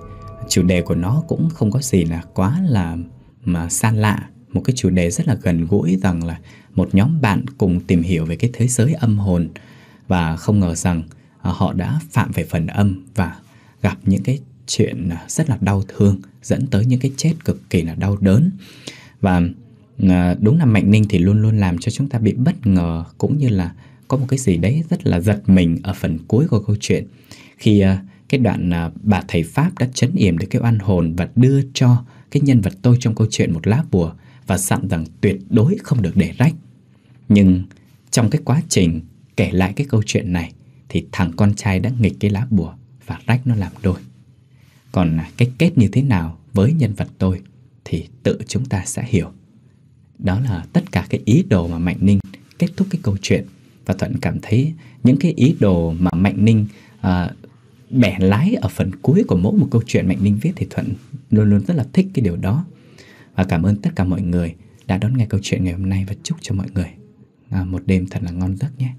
chủ đề của nó cũng không có gì là quá là mà xa lạ Một cái chủ đề rất là gần gũi rằng là một nhóm bạn cùng tìm hiểu về cái thế giới âm hồn Và không ngờ rằng à, họ đã phạm về phần âm và gặp những cái chuyện à, rất là đau thương dẫn tới những cái chết cực kỳ là đau đớn và à, đúng là mạnh ninh thì luôn luôn làm cho chúng ta bị bất ngờ cũng như là có một cái gì đấy rất là giật mình ở phần cuối của câu chuyện khi à, cái đoạn à, bà thầy pháp đã chấn yểm được cái oan hồn và đưa cho cái nhân vật tôi trong câu chuyện một lá bùa và dặn rằng tuyệt đối không được để rách. Nhưng trong cái quá trình kể lại cái câu chuyện này thì thằng con trai đã nghịch cái lá bùa và rách nó làm đôi. Còn à, cái kết như thế nào với nhân vật tôi thì tự chúng ta sẽ hiểu. Đó là tất cả cái ý đồ mà Mạnh Ninh kết thúc cái câu chuyện và Thuận cảm thấy những cái ý đồ mà Mạnh Ninh à, bẻ lái ở phần cuối của mỗi một câu chuyện Mạnh Ninh viết thì Thuận luôn luôn rất là thích cái điều đó. Và cảm ơn tất cả mọi người đã đón nghe câu chuyện ngày hôm nay và chúc cho mọi người à, một đêm thật là ngon giấc nhé.